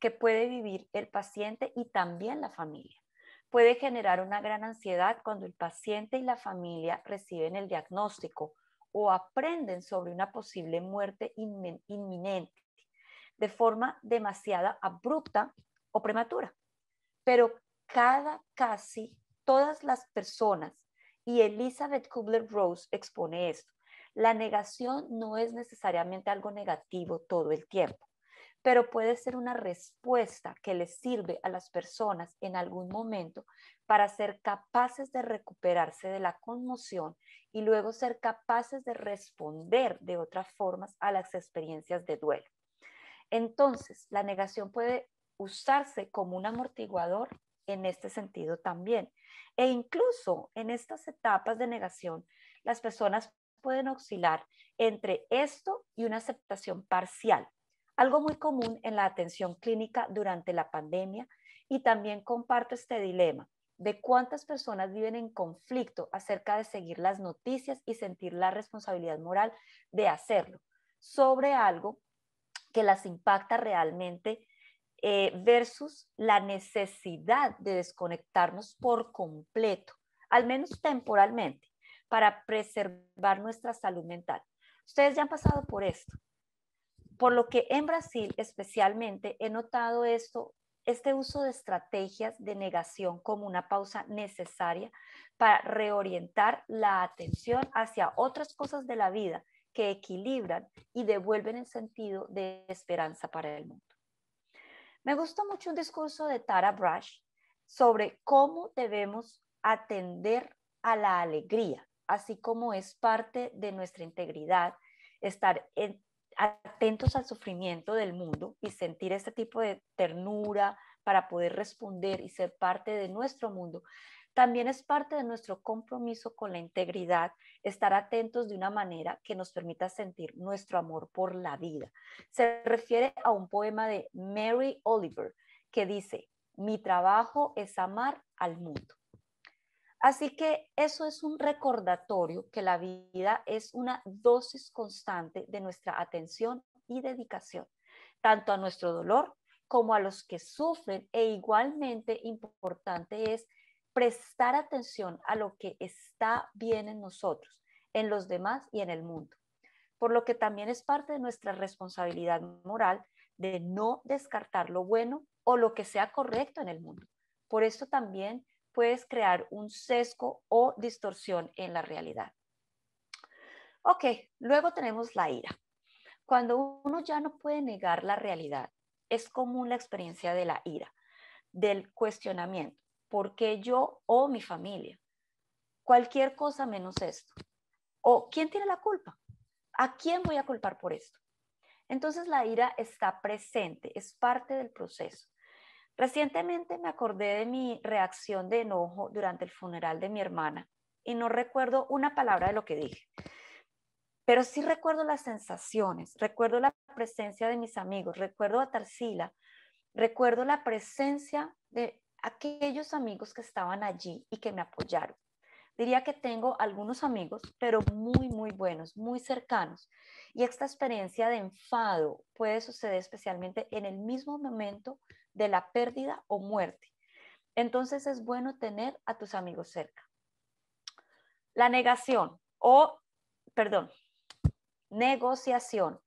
que puede vivir el paciente y también la familia. Puede generar una gran ansiedad cuando el paciente y la familia reciben el diagnóstico o aprenden sobre una posible muerte inminente de forma demasiada abrupta o prematura. Pero cada casi todas las personas, y Elizabeth Kubler-Rose expone esto, la negación no es necesariamente algo negativo todo el tiempo, pero puede ser una respuesta que les sirve a las personas en algún momento para ser capaces de recuperarse de la conmoción y luego ser capaces de responder de otras formas a las experiencias de duelo. Entonces, la negación puede usarse como un amortiguador en este sentido también. E incluso en estas etapas de negación, las personas pueden oscilar entre esto y una aceptación parcial, algo muy común en la atención clínica durante la pandemia y también comparto este dilema de cuántas personas viven en conflicto acerca de seguir las noticias y sentir la responsabilidad moral de hacerlo sobre algo que las impacta realmente eh, versus la necesidad de desconectarnos por completo, al menos temporalmente para preservar nuestra salud mental. Ustedes ya han pasado por esto. Por lo que en Brasil especialmente he notado esto, este uso de estrategias de negación como una pausa necesaria para reorientar la atención hacia otras cosas de la vida que equilibran y devuelven el sentido de esperanza para el mundo. Me gustó mucho un discurso de Tara Brash sobre cómo debemos atender a la alegría así como es parte de nuestra integridad estar atentos al sufrimiento del mundo y sentir este tipo de ternura para poder responder y ser parte de nuestro mundo, también es parte de nuestro compromiso con la integridad estar atentos de una manera que nos permita sentir nuestro amor por la vida. Se refiere a un poema de Mary Oliver que dice, mi trabajo es amar al mundo. Así que eso es un recordatorio que la vida es una dosis constante de nuestra atención y dedicación, tanto a nuestro dolor como a los que sufren e igualmente importante es prestar atención a lo que está bien en nosotros, en los demás y en el mundo. Por lo que también es parte de nuestra responsabilidad moral de no descartar lo bueno o lo que sea correcto en el mundo. Por eso también puedes crear un sesgo o distorsión en la realidad. Ok, luego tenemos la ira. Cuando uno ya no puede negar la realidad, es común la experiencia de la ira, del cuestionamiento. ¿Por qué yo o mi familia? Cualquier cosa menos esto. ¿O quién tiene la culpa? ¿A quién voy a culpar por esto? Entonces la ira está presente, es parte del proceso. Recientemente me acordé de mi reacción de enojo durante el funeral de mi hermana y no recuerdo una palabra de lo que dije, pero sí recuerdo las sensaciones, recuerdo la presencia de mis amigos, recuerdo a Tarsila, recuerdo la presencia de aquellos amigos que estaban allí y que me apoyaron. Diría que tengo algunos amigos, pero muy, muy buenos, muy cercanos. Y esta experiencia de enfado puede suceder especialmente en el mismo momento de la pérdida o muerte. Entonces es bueno tener a tus amigos cerca. La negación o, perdón, negociación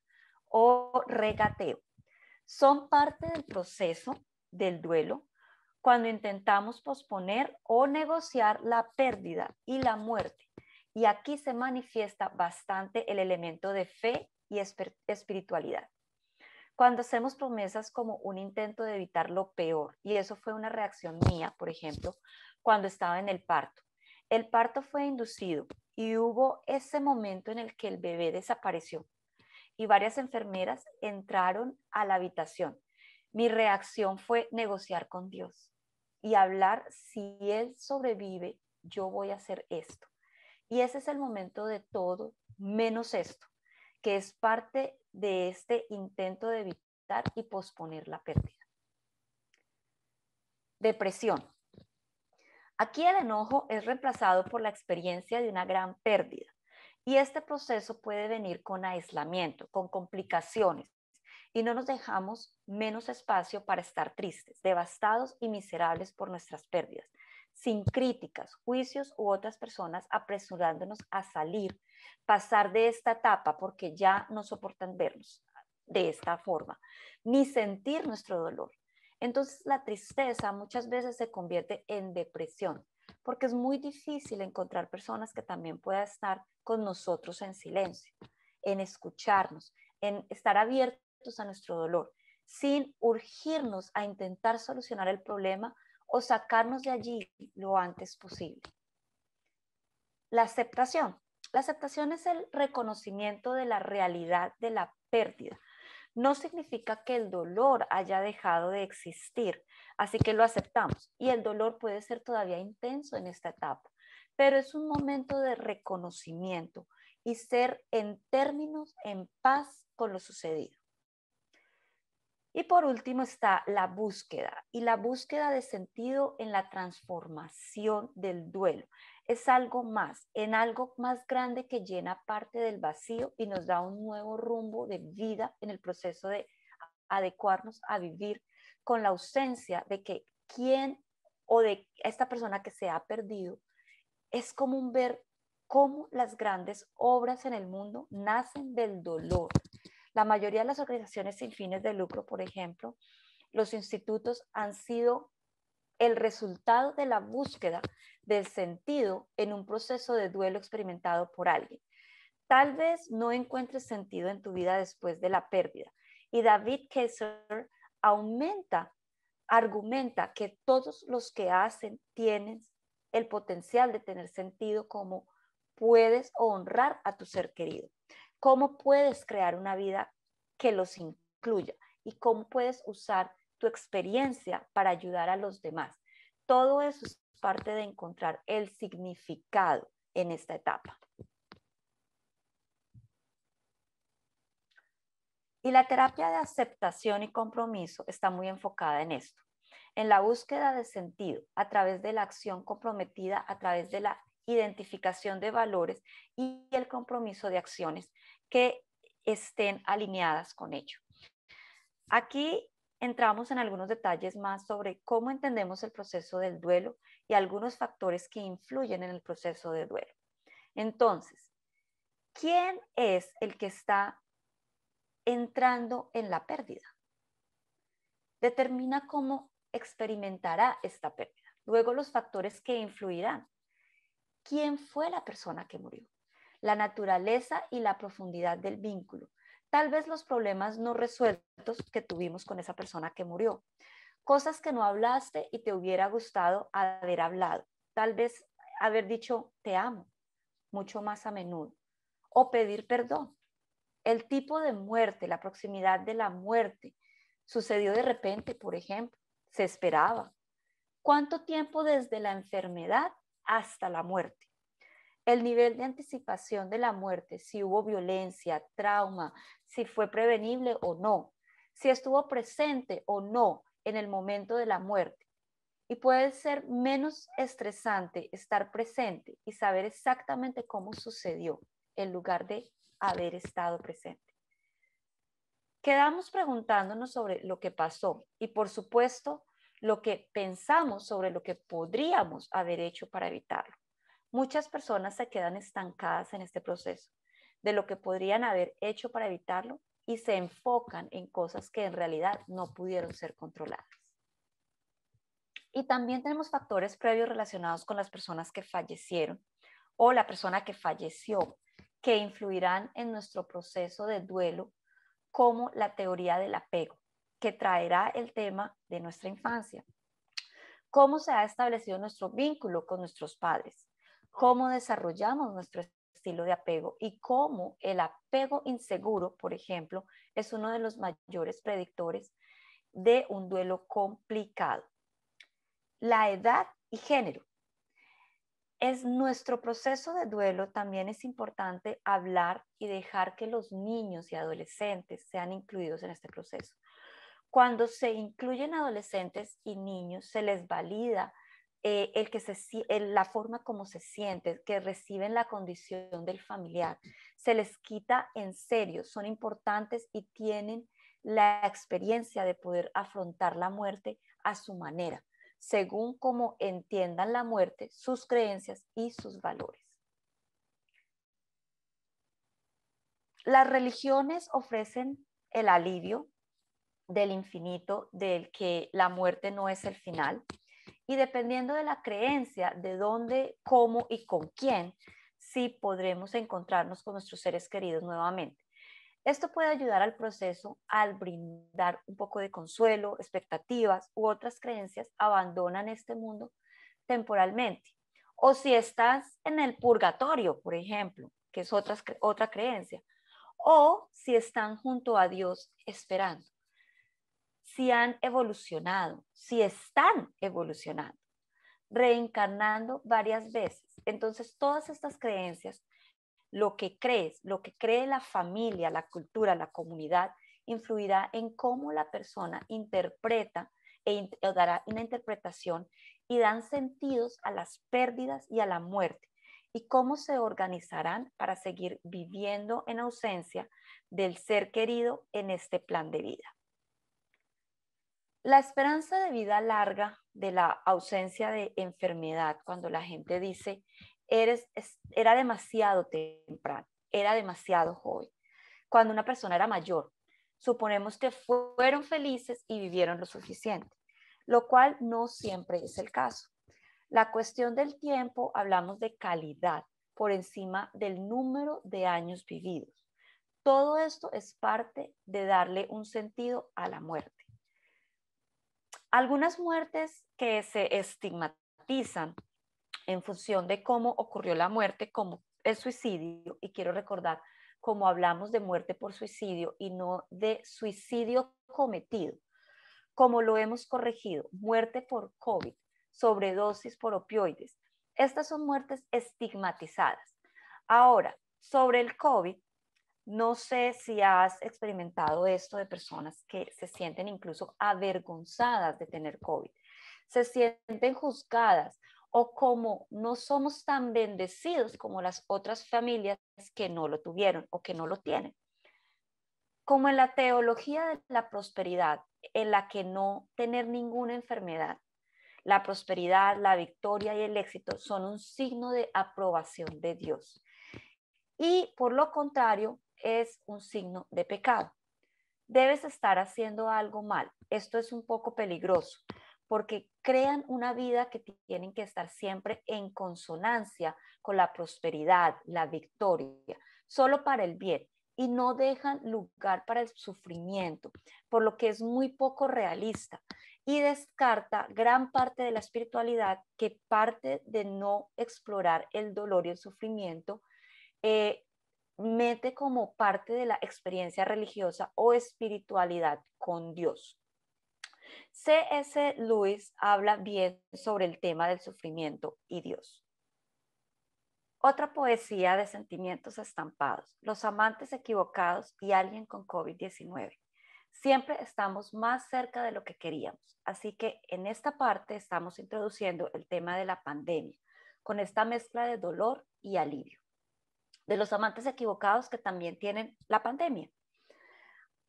o regateo son parte del proceso del duelo cuando intentamos posponer o negociar la pérdida y la muerte. Y aquí se manifiesta bastante el elemento de fe y espiritualidad cuando hacemos promesas como un intento de evitar lo peor, y eso fue una reacción mía, por ejemplo, cuando estaba en el parto. El parto fue inducido y hubo ese momento en el que el bebé desapareció y varias enfermeras entraron a la habitación. Mi reacción fue negociar con Dios y hablar, si Él sobrevive, yo voy a hacer esto. Y ese es el momento de todo menos esto que es parte de este intento de evitar y posponer la pérdida. Depresión. Aquí el enojo es reemplazado por la experiencia de una gran pérdida y este proceso puede venir con aislamiento, con complicaciones y no nos dejamos menos espacio para estar tristes, devastados y miserables por nuestras pérdidas, sin críticas, juicios u otras personas apresurándonos a salir, pasar de esta etapa porque ya no soportan vernos de esta forma, ni sentir nuestro dolor. Entonces la tristeza muchas veces se convierte en depresión, porque es muy difícil encontrar personas que también puedan estar con nosotros en silencio, en escucharnos, en estar abiertos a nuestro dolor, sin urgirnos a intentar solucionar el problema o sacarnos de allí lo antes posible. La aceptación. La aceptación es el reconocimiento de la realidad de la pérdida. No significa que el dolor haya dejado de existir, así que lo aceptamos. Y el dolor puede ser todavía intenso en esta etapa, pero es un momento de reconocimiento y ser en términos en paz con lo sucedido. Y por último está la búsqueda y la búsqueda de sentido en la transformación del duelo. Es algo más, en algo más grande que llena parte del vacío y nos da un nuevo rumbo de vida en el proceso de adecuarnos a vivir con la ausencia de que quien o de esta persona que se ha perdido. Es común ver cómo las grandes obras en el mundo nacen del dolor, la mayoría de las organizaciones sin fines de lucro, por ejemplo, los institutos han sido el resultado de la búsqueda del sentido en un proceso de duelo experimentado por alguien. Tal vez no encuentres sentido en tu vida después de la pérdida. Y David Kessler aumenta, argumenta que todos los que hacen tienen el potencial de tener sentido como puedes honrar a tu ser querido cómo puedes crear una vida que los incluya y cómo puedes usar tu experiencia para ayudar a los demás. Todo eso es parte de encontrar el significado en esta etapa. Y la terapia de aceptación y compromiso está muy enfocada en esto, en la búsqueda de sentido a través de la acción comprometida, a través de la identificación de valores y el compromiso de acciones que estén alineadas con ello. Aquí entramos en algunos detalles más sobre cómo entendemos el proceso del duelo y algunos factores que influyen en el proceso de duelo. Entonces, ¿quién es el que está entrando en la pérdida? Determina cómo experimentará esta pérdida. Luego los factores que influirán. ¿Quién fue la persona que murió? la naturaleza y la profundidad del vínculo, tal vez los problemas no resueltos que tuvimos con esa persona que murió, cosas que no hablaste y te hubiera gustado haber hablado, tal vez haber dicho te amo mucho más a menudo o pedir perdón. El tipo de muerte, la proximidad de la muerte, sucedió de repente, por ejemplo, se esperaba. ¿Cuánto tiempo desde la enfermedad hasta la muerte? el nivel de anticipación de la muerte, si hubo violencia, trauma, si fue prevenible o no, si estuvo presente o no en el momento de la muerte. Y puede ser menos estresante estar presente y saber exactamente cómo sucedió en lugar de haber estado presente. Quedamos preguntándonos sobre lo que pasó y por supuesto lo que pensamos sobre lo que podríamos haber hecho para evitarlo. Muchas personas se quedan estancadas en este proceso de lo que podrían haber hecho para evitarlo y se enfocan en cosas que en realidad no pudieron ser controladas. Y también tenemos factores previos relacionados con las personas que fallecieron o la persona que falleció, que influirán en nuestro proceso de duelo, como la teoría del apego, que traerá el tema de nuestra infancia. ¿Cómo se ha establecido nuestro vínculo con nuestros padres? cómo desarrollamos nuestro estilo de apego y cómo el apego inseguro, por ejemplo, es uno de los mayores predictores de un duelo complicado. La edad y género. Es nuestro proceso de duelo, también es importante hablar y dejar que los niños y adolescentes sean incluidos en este proceso. Cuando se incluyen adolescentes y niños, se les valida, eh, el que se, la forma como se siente, que reciben la condición del familiar. Se les quita en serio, son importantes y tienen la experiencia de poder afrontar la muerte a su manera, según como entiendan la muerte, sus creencias y sus valores. Las religiones ofrecen el alivio del infinito, del que la muerte no es el final, y dependiendo de la creencia, de dónde, cómo y con quién, sí podremos encontrarnos con nuestros seres queridos nuevamente. Esto puede ayudar al proceso al brindar un poco de consuelo, expectativas u otras creencias abandonan este mundo temporalmente. O si estás en el purgatorio, por ejemplo, que es otra, otra creencia. O si están junto a Dios esperando si han evolucionado, si están evolucionando, reencarnando varias veces. Entonces, todas estas creencias, lo que crees, lo que cree la familia, la cultura, la comunidad, influirá en cómo la persona interpreta e, dará una interpretación y dan sentidos a las pérdidas y a la muerte y cómo se organizarán para seguir viviendo en ausencia del ser querido en este plan de vida. La esperanza de vida larga de la ausencia de enfermedad, cuando la gente dice, era demasiado temprano, era demasiado joven. Cuando una persona era mayor, suponemos que fueron felices y vivieron lo suficiente, lo cual no siempre es el caso. La cuestión del tiempo, hablamos de calidad por encima del número de años vividos. Todo esto es parte de darle un sentido a la muerte. Algunas muertes que se estigmatizan en función de cómo ocurrió la muerte, como el suicidio, y quiero recordar, como hablamos de muerte por suicidio y no de suicidio cometido, como lo hemos corregido, muerte por COVID, sobredosis por opioides. Estas son muertes estigmatizadas. Ahora, sobre el COVID, no sé si has experimentado esto de personas que se sienten incluso avergonzadas de tener COVID, se sienten juzgadas o como no somos tan bendecidos como las otras familias que no lo tuvieron o que no lo tienen. Como en la teología de la prosperidad, en la que no tener ninguna enfermedad, la prosperidad, la victoria y el éxito son un signo de aprobación de Dios. Y por lo contrario, es un signo de pecado. Debes estar haciendo algo mal. Esto es un poco peligroso porque crean una vida que tienen que estar siempre en consonancia con la prosperidad, la victoria, solo para el bien y no dejan lugar para el sufrimiento, por lo que es muy poco realista y descarta gran parte de la espiritualidad que parte de no explorar el dolor y el sufrimiento eh, mete como parte de la experiencia religiosa o espiritualidad con Dios. C.S. Lewis habla bien sobre el tema del sufrimiento y Dios. Otra poesía de sentimientos estampados, los amantes equivocados y alguien con COVID-19. Siempre estamos más cerca de lo que queríamos, así que en esta parte estamos introduciendo el tema de la pandemia, con esta mezcla de dolor y alivio de los amantes equivocados que también tienen la pandemia.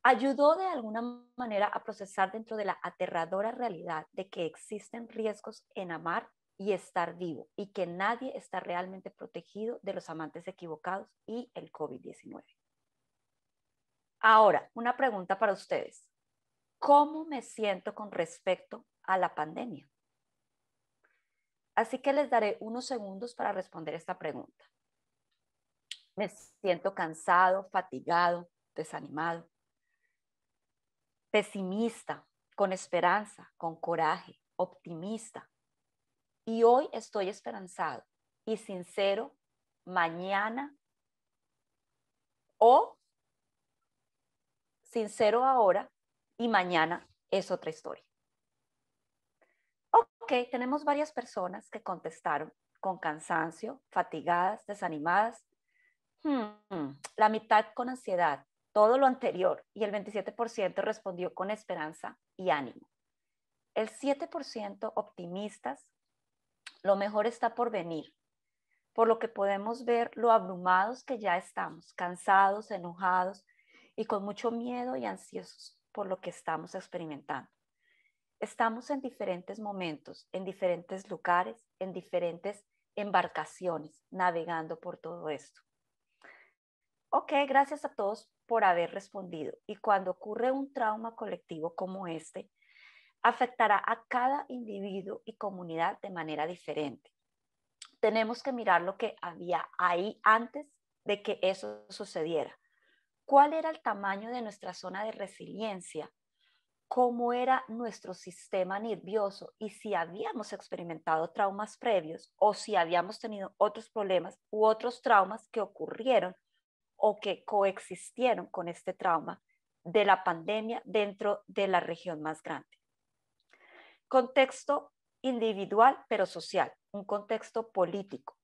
Ayudó de alguna manera a procesar dentro de la aterradora realidad de que existen riesgos en amar y estar vivo y que nadie está realmente protegido de los amantes equivocados y el COVID-19. Ahora, una pregunta para ustedes. ¿Cómo me siento con respecto a la pandemia? Así que les daré unos segundos para responder esta pregunta me siento cansado, fatigado, desanimado, pesimista, con esperanza, con coraje, optimista. Y hoy estoy esperanzado y sincero, mañana o sincero ahora y mañana es otra historia. Ok, tenemos varias personas que contestaron con cansancio, fatigadas, desanimadas, Hmm, la mitad con ansiedad, todo lo anterior, y el 27% respondió con esperanza y ánimo. El 7% optimistas, lo mejor está por venir, por lo que podemos ver lo abrumados que ya estamos, cansados, enojados y con mucho miedo y ansiosos por lo que estamos experimentando. Estamos en diferentes momentos, en diferentes lugares, en diferentes embarcaciones, navegando por todo esto ok, gracias a todos por haber respondido. Y cuando ocurre un trauma colectivo como este, afectará a cada individuo y comunidad de manera diferente. Tenemos que mirar lo que había ahí antes de que eso sucediera. ¿Cuál era el tamaño de nuestra zona de resiliencia? ¿Cómo era nuestro sistema nervioso? Y si habíamos experimentado traumas previos o si habíamos tenido otros problemas u otros traumas que ocurrieron o que coexistieron con este trauma de la pandemia dentro de la región más grande. Contexto individual pero social, un contexto político,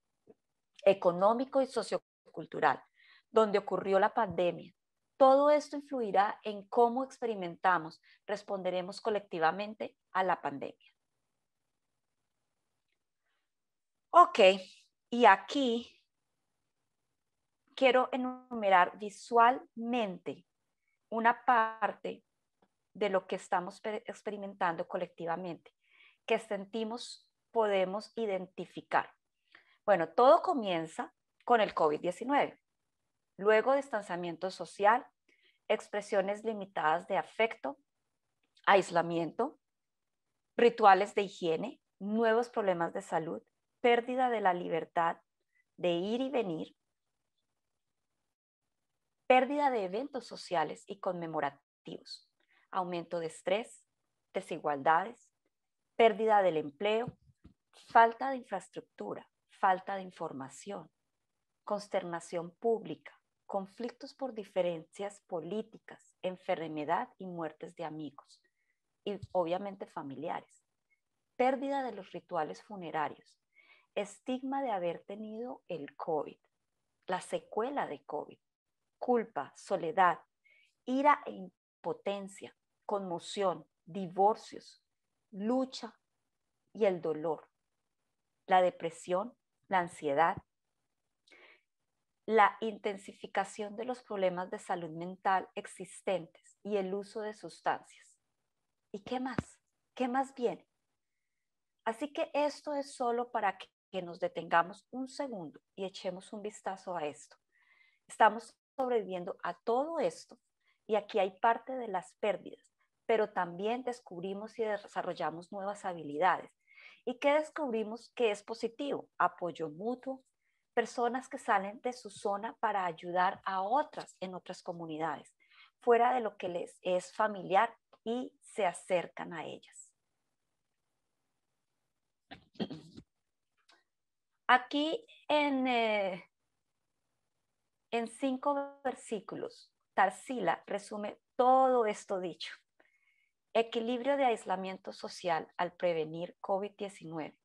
económico y sociocultural, donde ocurrió la pandemia. Todo esto influirá en cómo experimentamos, responderemos colectivamente a la pandemia. Ok, y aquí quiero enumerar visualmente una parte de lo que estamos experimentando colectivamente, que sentimos podemos identificar. Bueno, todo comienza con el COVID-19, luego distanciamiento social, expresiones limitadas de afecto, aislamiento, rituales de higiene, nuevos problemas de salud, pérdida de la libertad de ir y venir, pérdida de eventos sociales y conmemorativos, aumento de estrés, desigualdades, pérdida del empleo, falta de infraestructura, falta de información, consternación pública, conflictos por diferencias políticas, enfermedad y muertes de amigos y obviamente familiares, pérdida de los rituales funerarios, estigma de haber tenido el COVID, la secuela de COVID, culpa, soledad, ira e impotencia, conmoción, divorcios, lucha y el dolor, la depresión, la ansiedad, la intensificación de los problemas de salud mental existentes y el uso de sustancias. ¿Y qué más? ¿Qué más viene? Así que esto es solo para que nos detengamos un segundo y echemos un vistazo a esto. Estamos sobreviviendo a todo esto y aquí hay parte de las pérdidas, pero también descubrimos y desarrollamos nuevas habilidades. ¿Y qué descubrimos que es positivo? Apoyo mutuo, personas que salen de su zona para ayudar a otras en otras comunidades, fuera de lo que les es familiar y se acercan a ellas. Aquí en, eh, en cinco versículos, Tarsila resume todo esto dicho. Equilibrio de aislamiento social al prevenir COVID-19.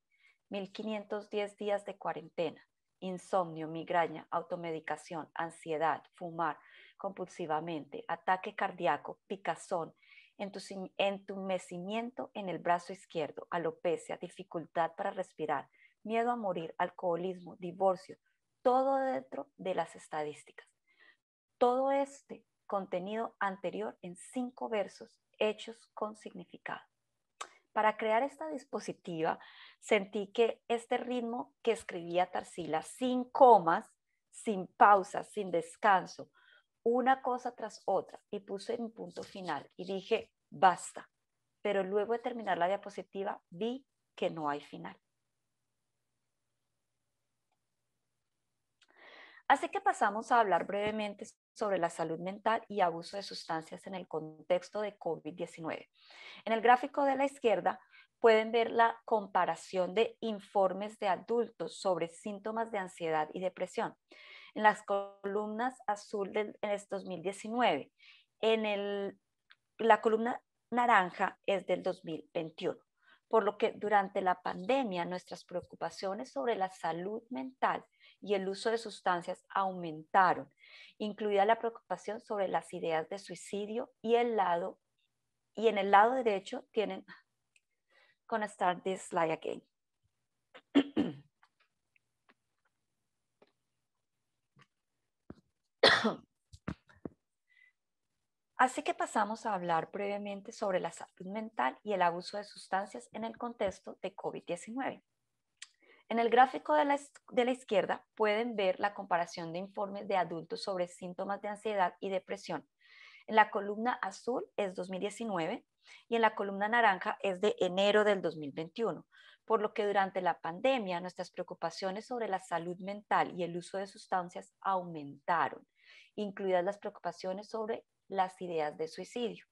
1510 días de cuarentena, insomnio, migraña, automedicación, ansiedad, fumar compulsivamente, ataque cardíaco, picazón, entumecimiento en el brazo izquierdo, alopecia, dificultad para respirar, miedo a morir, alcoholismo, divorcio, todo dentro de las estadísticas. Todo este contenido anterior en cinco versos hechos con significado. Para crear esta dispositiva, sentí que este ritmo que escribía Tarsila, sin comas, sin pausas, sin descanso, una cosa tras otra, y puse un punto final y dije, basta. Pero luego de terminar la diapositiva, vi que no hay final. Así que pasamos a hablar brevemente sobre la salud mental y abuso de sustancias en el contexto de COVID-19. En el gráfico de la izquierda pueden ver la comparación de informes de adultos sobre síntomas de ansiedad y depresión. En las columnas azul del en 2019, este en la columna naranja es del 2021 por lo que durante la pandemia nuestras preocupaciones sobre la salud mental y el uso de sustancias aumentaron, incluida la preocupación sobre las ideas de suicidio y el lado y en el lado derecho tienen con start this slide again. Así que pasamos a hablar brevemente sobre la salud mental y el abuso de sustancias en el contexto de COVID-19. En el gráfico de la, de la izquierda pueden ver la comparación de informes de adultos sobre síntomas de ansiedad y depresión. En la columna azul es 2019 y en la columna naranja es de enero del 2021, por lo que durante la pandemia nuestras preocupaciones sobre la salud mental y el uso de sustancias aumentaron, incluidas las preocupaciones sobre las ideas de suicidio.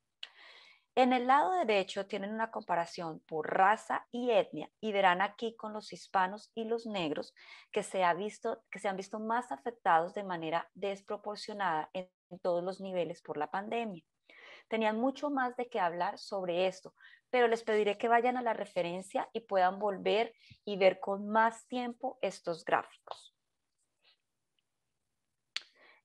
En el lado derecho tienen una comparación por raza y etnia y verán aquí con los hispanos y los negros que se, que se han visto más afectados de manera desproporcionada en todos los niveles por la pandemia. Tenían mucho más de qué hablar sobre esto, pero les pediré que vayan a la referencia y puedan volver y ver con más tiempo estos gráficos.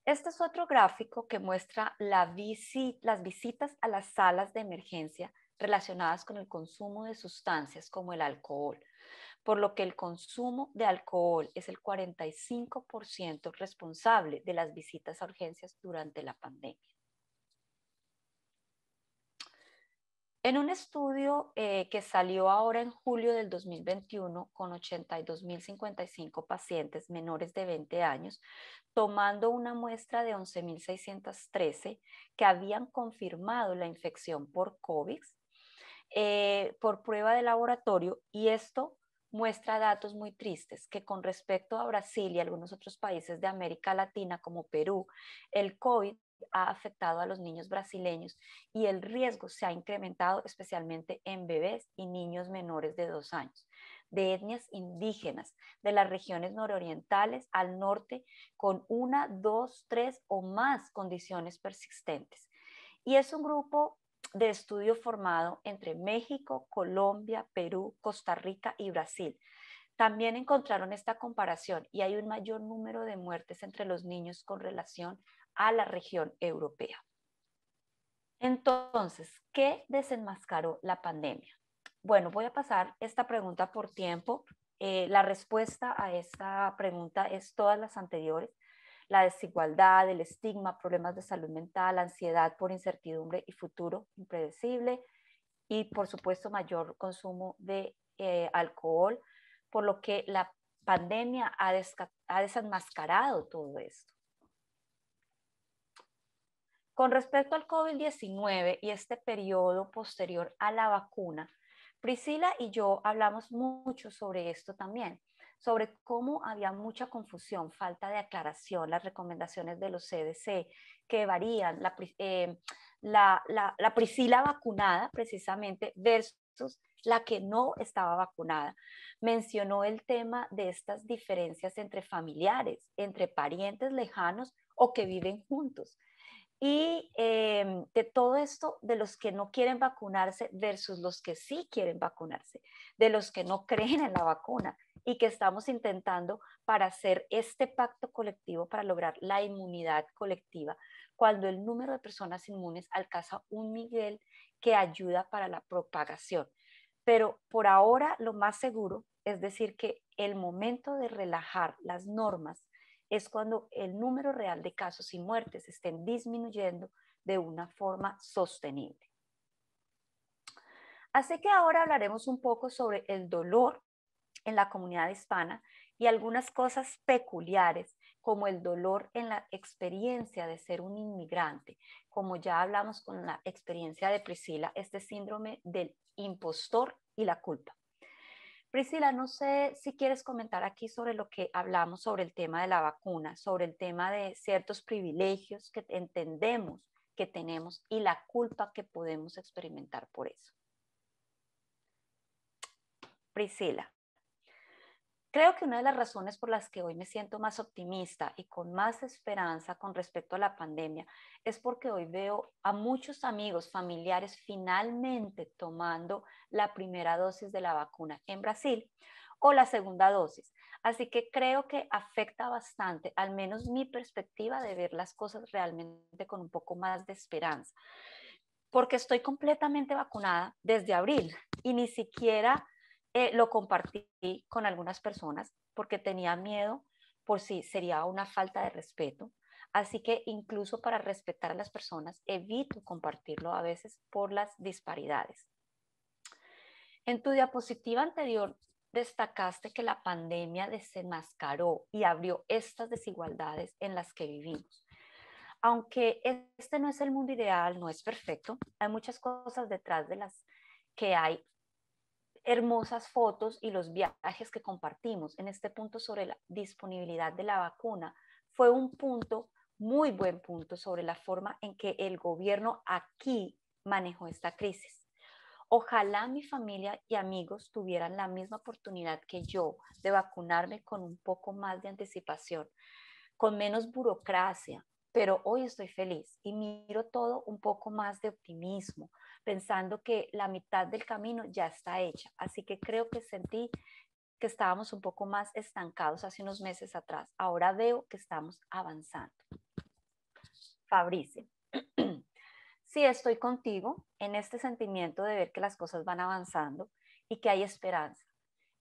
Este es otro gráfico que muestra las visitas a las salas de emergencia relacionadas con el consumo de sustancias como el alcohol, por lo que el consumo de alcohol es el 45% responsable de las visitas a urgencias durante la pandemia. En un estudio eh, que salió ahora en julio del 2021 con 82.055 pacientes menores de 20 años, tomando una muestra de 11.613 que habían confirmado la infección por COVID eh, por prueba de laboratorio y esto muestra datos muy tristes, que con respecto a Brasil y algunos otros países de América Latina como Perú, el COVID ha afectado a los niños brasileños y el riesgo se ha incrementado especialmente en bebés y niños menores de dos años, de etnias indígenas, de las regiones nororientales al norte, con una, dos, tres o más condiciones persistentes. Y es un grupo de estudio formado entre México, Colombia, Perú, Costa Rica y Brasil. También encontraron esta comparación y hay un mayor número de muertes entre los niños con relación a la región europea. Entonces, ¿qué desenmascaró la pandemia? Bueno, voy a pasar esta pregunta por tiempo. Eh, la respuesta a esta pregunta es todas las anteriores. La desigualdad, el estigma, problemas de salud mental, ansiedad por incertidumbre y futuro impredecible y, por supuesto, mayor consumo de eh, alcohol, por lo que la pandemia ha desenmascarado todo esto. Con respecto al COVID-19 y este periodo posterior a la vacuna, Priscila y yo hablamos mucho sobre esto también, sobre cómo había mucha confusión, falta de aclaración, las recomendaciones de los CDC que varían, eh, la, la Priscila vacunada precisamente versus la que no estaba vacunada. Mencionó el tema de estas diferencias entre familiares, entre parientes lejanos o que viven juntos y em, de todo esto de los que no quieren vacunarse versus los que sí quieren vacunarse, de los que no creen en la vacuna y que estamos intentando para hacer este pacto colectivo para lograr la inmunidad colectiva cuando el número de personas inmunes alcanza un nivel que ayuda para la propagación. Pero por ahora lo más seguro es decir que el momento de relajar las normas es cuando el número real de casos y muertes estén disminuyendo de una forma sostenible. Así que ahora hablaremos un poco sobre el dolor en la comunidad hispana y algunas cosas peculiares como el dolor en la experiencia de ser un inmigrante, como ya hablamos con la experiencia de Priscila, este síndrome del impostor y la culpa. Priscila, no sé si quieres comentar aquí sobre lo que hablamos sobre el tema de la vacuna, sobre el tema de ciertos privilegios que entendemos que tenemos y la culpa que podemos experimentar por eso. Priscila. Creo que una de las razones por las que hoy me siento más optimista y con más esperanza con respecto a la pandemia es porque hoy veo a muchos amigos, familiares finalmente tomando la primera dosis de la vacuna en Brasil o la segunda dosis. Así que creo que afecta bastante, al menos mi perspectiva de ver las cosas realmente con un poco más de esperanza, porque estoy completamente vacunada desde abril y ni siquiera eh, lo compartí con algunas personas porque tenía miedo por si sería una falta de respeto. Así que incluso para respetar a las personas, evito compartirlo a veces por las disparidades. En tu diapositiva anterior destacaste que la pandemia desenmascaró y abrió estas desigualdades en las que vivimos. Aunque este no es el mundo ideal, no es perfecto, hay muchas cosas detrás de las que hay hermosas fotos y los viajes que compartimos. En este punto sobre la disponibilidad de la vacuna fue un punto, muy buen punto, sobre la forma en que el gobierno aquí manejó esta crisis. Ojalá mi familia y amigos tuvieran la misma oportunidad que yo de vacunarme con un poco más de anticipación, con menos burocracia, pero hoy estoy feliz y miro todo un poco más de optimismo, pensando que la mitad del camino ya está hecha. Así que creo que sentí que estábamos un poco más estancados hace unos meses atrás. Ahora veo que estamos avanzando. Fabrice, sí estoy contigo en este sentimiento de ver que las cosas van avanzando y que hay esperanza.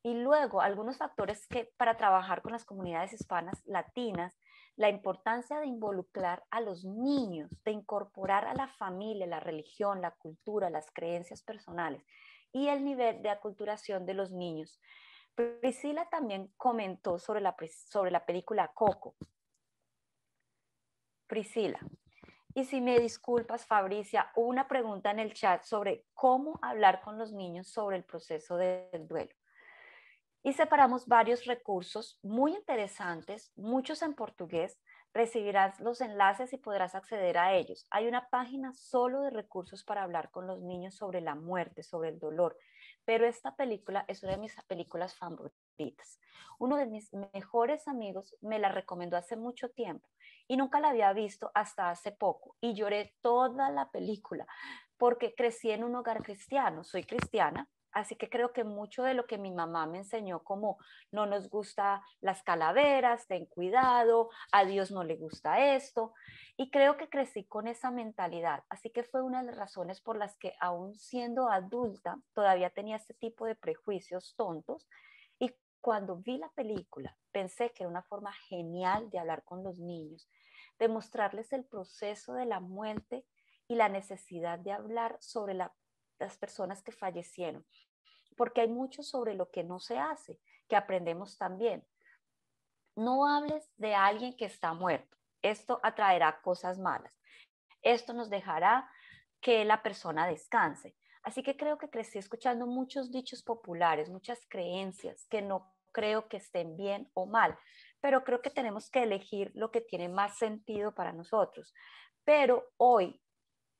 Y luego algunos factores que para trabajar con las comunidades hispanas latinas la importancia de involucrar a los niños, de incorporar a la familia, la religión, la cultura, las creencias personales y el nivel de aculturación de los niños. Priscila también comentó sobre la, sobre la película Coco. Priscila, y si me disculpas, Fabricia, una pregunta en el chat sobre cómo hablar con los niños sobre el proceso del duelo y separamos varios recursos muy interesantes, muchos en portugués. Recibirás los enlaces y podrás acceder a ellos. Hay una página solo de recursos para hablar con los niños sobre la muerte, sobre el dolor, pero esta película es una de mis películas favoritas. Uno de mis mejores amigos me la recomendó hace mucho tiempo y nunca la había visto hasta hace poco y lloré toda la película porque crecí en un hogar cristiano, soy cristiana, Así que creo que mucho de lo que mi mamá me enseñó, como no nos gusta las calaveras, ten cuidado, a Dios no le gusta esto. Y creo que crecí con esa mentalidad. Así que fue una de las razones por las que aún siendo adulta todavía tenía este tipo de prejuicios tontos. Y cuando vi la película, pensé que era una forma genial de hablar con los niños, de mostrarles el proceso de la muerte y la necesidad de hablar sobre la las personas que fallecieron, porque hay mucho sobre lo que no se hace, que aprendemos también. No hables de alguien que está muerto, esto atraerá cosas malas, esto nos dejará que la persona descanse. Así que creo que crecí escuchando muchos dichos populares, muchas creencias que no creo que estén bien o mal, pero creo que tenemos que elegir lo que tiene más sentido para nosotros. Pero hoy,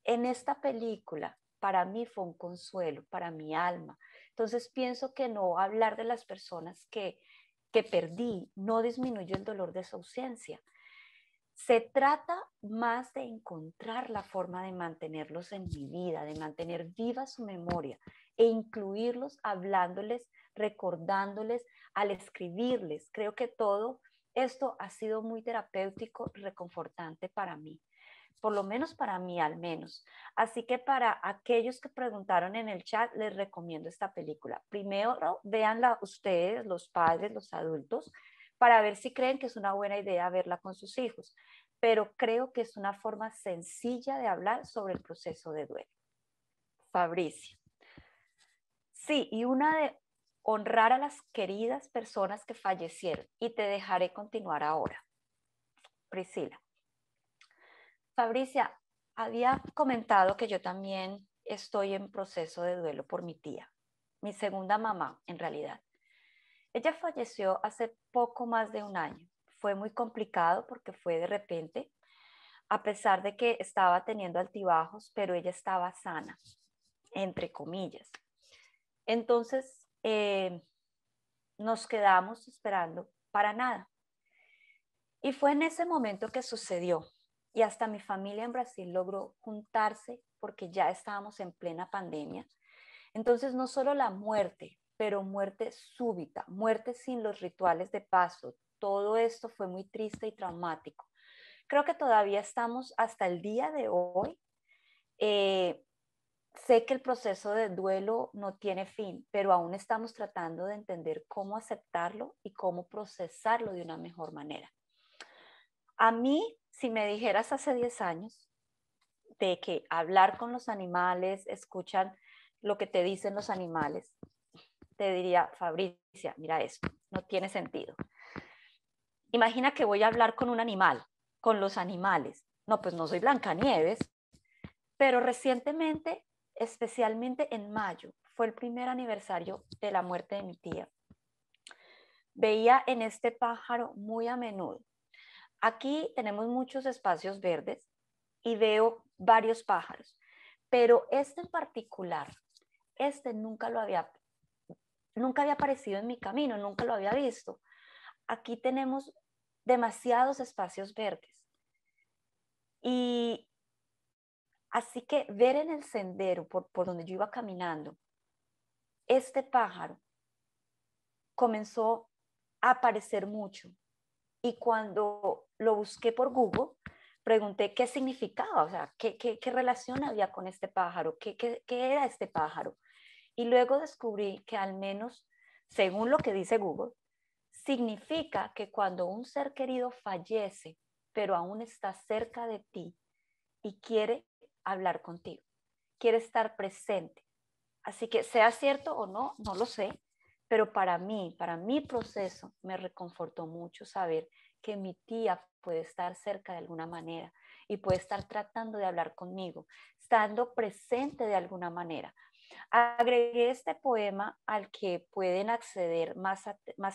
en esta película, para mí fue un consuelo, para mi alma. Entonces pienso que no hablar de las personas que, que perdí no disminuye el dolor de su ausencia. Se trata más de encontrar la forma de mantenerlos en mi vida, de mantener viva su memoria e incluirlos hablándoles, recordándoles, al escribirles. Creo que todo esto ha sido muy terapéutico, reconfortante para mí por lo menos para mí al menos. Así que para aquellos que preguntaron en el chat, les recomiendo esta película. Primero, véanla ustedes, los padres, los adultos, para ver si creen que es una buena idea verla con sus hijos. Pero creo que es una forma sencilla de hablar sobre el proceso de duelo. Fabricio. Sí, y una de honrar a las queridas personas que fallecieron y te dejaré continuar ahora. Priscila. Fabricia, había comentado que yo también estoy en proceso de duelo por mi tía, mi segunda mamá en realidad. Ella falleció hace poco más de un año. Fue muy complicado porque fue de repente, a pesar de que estaba teniendo altibajos, pero ella estaba sana, entre comillas. Entonces, eh, nos quedamos esperando para nada. Y fue en ese momento que sucedió y hasta mi familia en Brasil logró juntarse porque ya estábamos en plena pandemia. Entonces, no solo la muerte, pero muerte súbita, muerte sin los rituales de paso. Todo esto fue muy triste y traumático. Creo que todavía estamos hasta el día de hoy. Eh, sé que el proceso de duelo no tiene fin, pero aún estamos tratando de entender cómo aceptarlo y cómo procesarlo de una mejor manera. A mí si me dijeras hace 10 años de que hablar con los animales, escuchan lo que te dicen los animales, te diría, Fabricia, mira eso, no tiene sentido. Imagina que voy a hablar con un animal, con los animales. No, pues no soy Blancanieves, pero recientemente, especialmente en mayo, fue el primer aniversario de la muerte de mi tía. Veía en este pájaro muy a menudo Aquí tenemos muchos espacios verdes y veo varios pájaros, pero este en particular, este nunca lo había, nunca había aparecido en mi camino, nunca lo había visto. Aquí tenemos demasiados espacios verdes. Y así que ver en el sendero por, por donde yo iba caminando, este pájaro comenzó a aparecer mucho. Y cuando lo busqué por Google, pregunté qué significaba, o sea, qué, qué, qué relación había con este pájaro, qué, qué, qué era este pájaro. Y luego descubrí que al menos, según lo que dice Google, significa que cuando un ser querido fallece, pero aún está cerca de ti y quiere hablar contigo, quiere estar presente. Así que sea cierto o no, no lo sé, pero para mí, para mi proceso, me reconfortó mucho saber que mi tía puede estar cerca de alguna manera y puede estar tratando de hablar conmigo, estando presente de alguna manera. Agregué este poema al que pueden acceder más,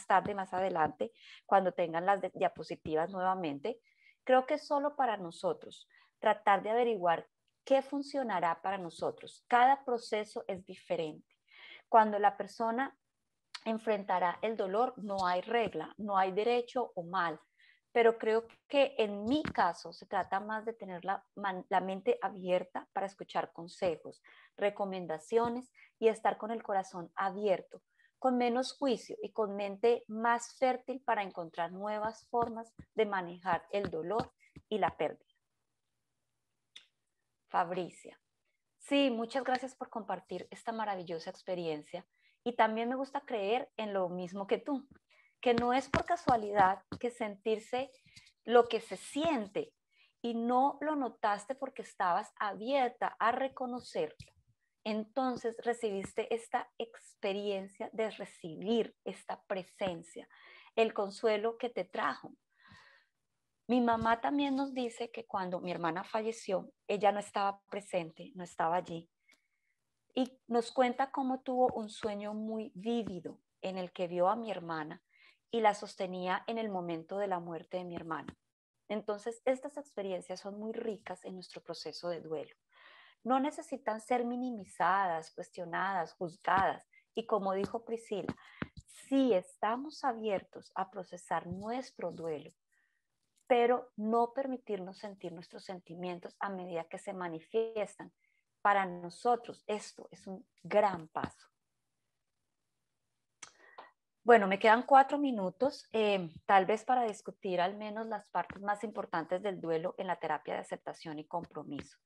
tarde, más adelante, cuando tengan las diapositivas nuevamente. Creo que es solo para nosotros, tratar de averiguar qué funcionará para nosotros. Cada proceso es diferente. Cuando la persona enfrentará el dolor, no hay regla, no hay derecho o mal, pero creo que en mi caso se trata más de tener la, mente abierta para escuchar consejos, recomendaciones y estar con el corazón abierto, con menos juicio y con mente más fértil para encontrar nuevas formas de manejar el dolor y la pérdida. Fabricia. Sí, muchas gracias por compartir esta maravillosa experiencia y también me gusta creer en lo mismo que tú, que no es por casualidad que sentirse lo que se siente y no lo notaste porque estabas abierta a reconocerlo. Entonces recibiste esta experiencia de recibir esta presencia, el consuelo que te trajo. Mi mamá también nos dice que cuando mi hermana falleció, ella no estaba presente, no estaba allí. Y nos cuenta cómo tuvo un sueño muy vívido en el que vio a mi hermana y la sostenía en el momento de la muerte de mi hermano. Entonces, estas experiencias son muy ricas en nuestro proceso de duelo. No necesitan ser minimizadas, cuestionadas, juzgadas. Y como dijo Priscila, si estamos abiertos a procesar nuestro duelo, pero no permitirnos sentir nuestros sentimientos a medida que se manifiestan, para nosotros esto es un gran paso. Bueno, me quedan cuatro minutos, em, tal vez para discutir al menos las partes más importantes del duelo en la terapia de aceptación y compromiso,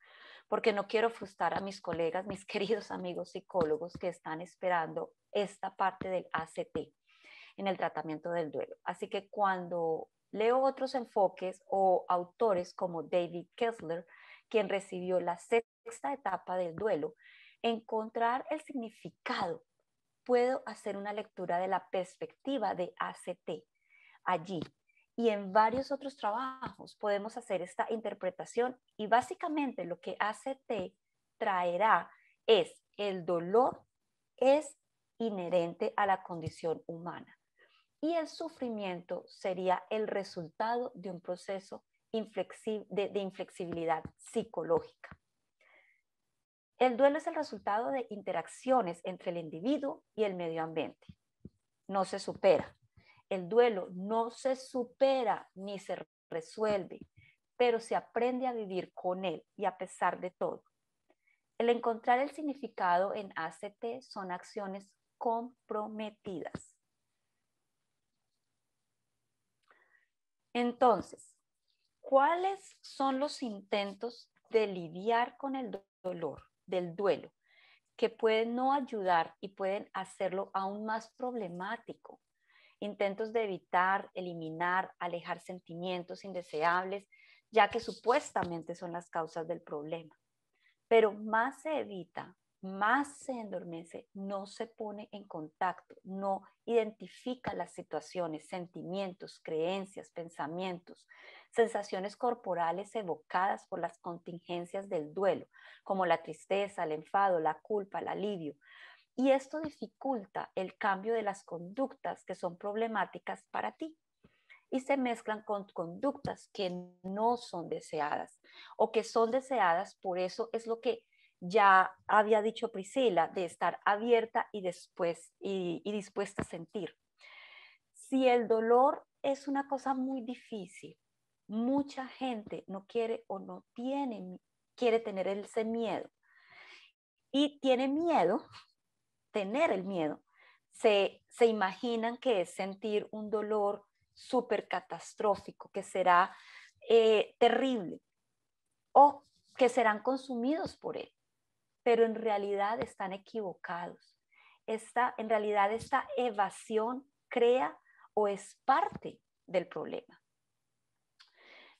porque no quiero frustrar a mis colegas, mis queridos amigos psicólogos que están esperando esta parte del ACT en el tratamiento del duelo. Así que cuando leo otros enfoques o autores como David Kessler, quien recibió la sexta etapa del duelo, encontrar el significado puedo hacer una lectura de la perspectiva de ACT allí. Y en varios otros trabajos podemos hacer esta interpretación y básicamente lo que ACT traerá es el dolor es inherente a la condición humana y el sufrimiento sería el resultado de un proceso de, de inflexibilidad psicológica. El duelo es el resultado de interacciones entre el individuo y el medio ambiente. No se supera. El duelo no se supera ni se resuelve, pero se aprende a vivir con él y a pesar de todo. El encontrar el significado en ACT son acciones comprometidas. Entonces, ¿cuáles son los intentos de lidiar con el dolor? del duelo, que pueden no ayudar y pueden hacerlo aún más problemático. Intentos de evitar, eliminar, alejar sentimientos indeseables, ya que supuestamente son las causas del problema. Pero más se evita más se endormece, no se pone en contacto, no identifica las situaciones, sentimientos, creencias, pensamientos, sensaciones corporales evocadas por las contingencias del duelo, como la tristeza, el enfado, la culpa, el alivio. Y esto dificulta el cambio de las conductas que son problemáticas para ti y se mezclan con conductas que no son deseadas o que son deseadas, por eso es lo que ya había dicho Priscila, de estar abierta y, después, y, dispuesta a sentir. Si el dolor es una cosa muy difícil, mucha gente no quiere o no tiene, quiere tener ese miedo. Y tiene miedo, tener el miedo. Se, imaginan que es sentir un dolor súper catastrófico, que será eh, terrible o que serán consumidos por él pero en realidad están equivocados. en realidad esta evasión crea o es parte del problema.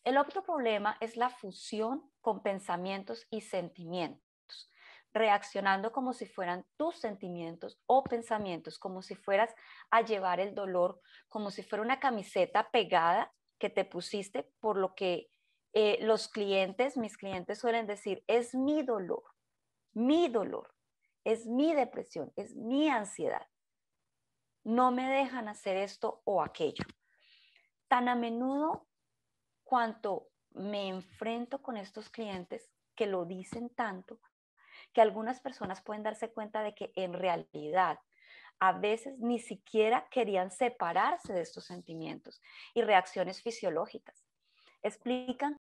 El otro problema es la fusión con pensamientos y sentimientos, reaccionando como si fueran tus sentimientos o pensamientos, como si fueras a llevar el dolor, como si fuera una camiseta pegada que te pusiste por lo que eh, los clientes, mis clientes suelen decir, es mi dolor mi dolor, es mi depresión, es mi ansiedad. No me dejan hacer esto o aquello. Tan a menudo cuanto me enfrento con estos clientes que lo dicen tanto, que algunas personas pueden darse cuenta de que en realidad a veces ni siquiera querían separarse de estos sentimientos y reacciones fisiológicas. Explican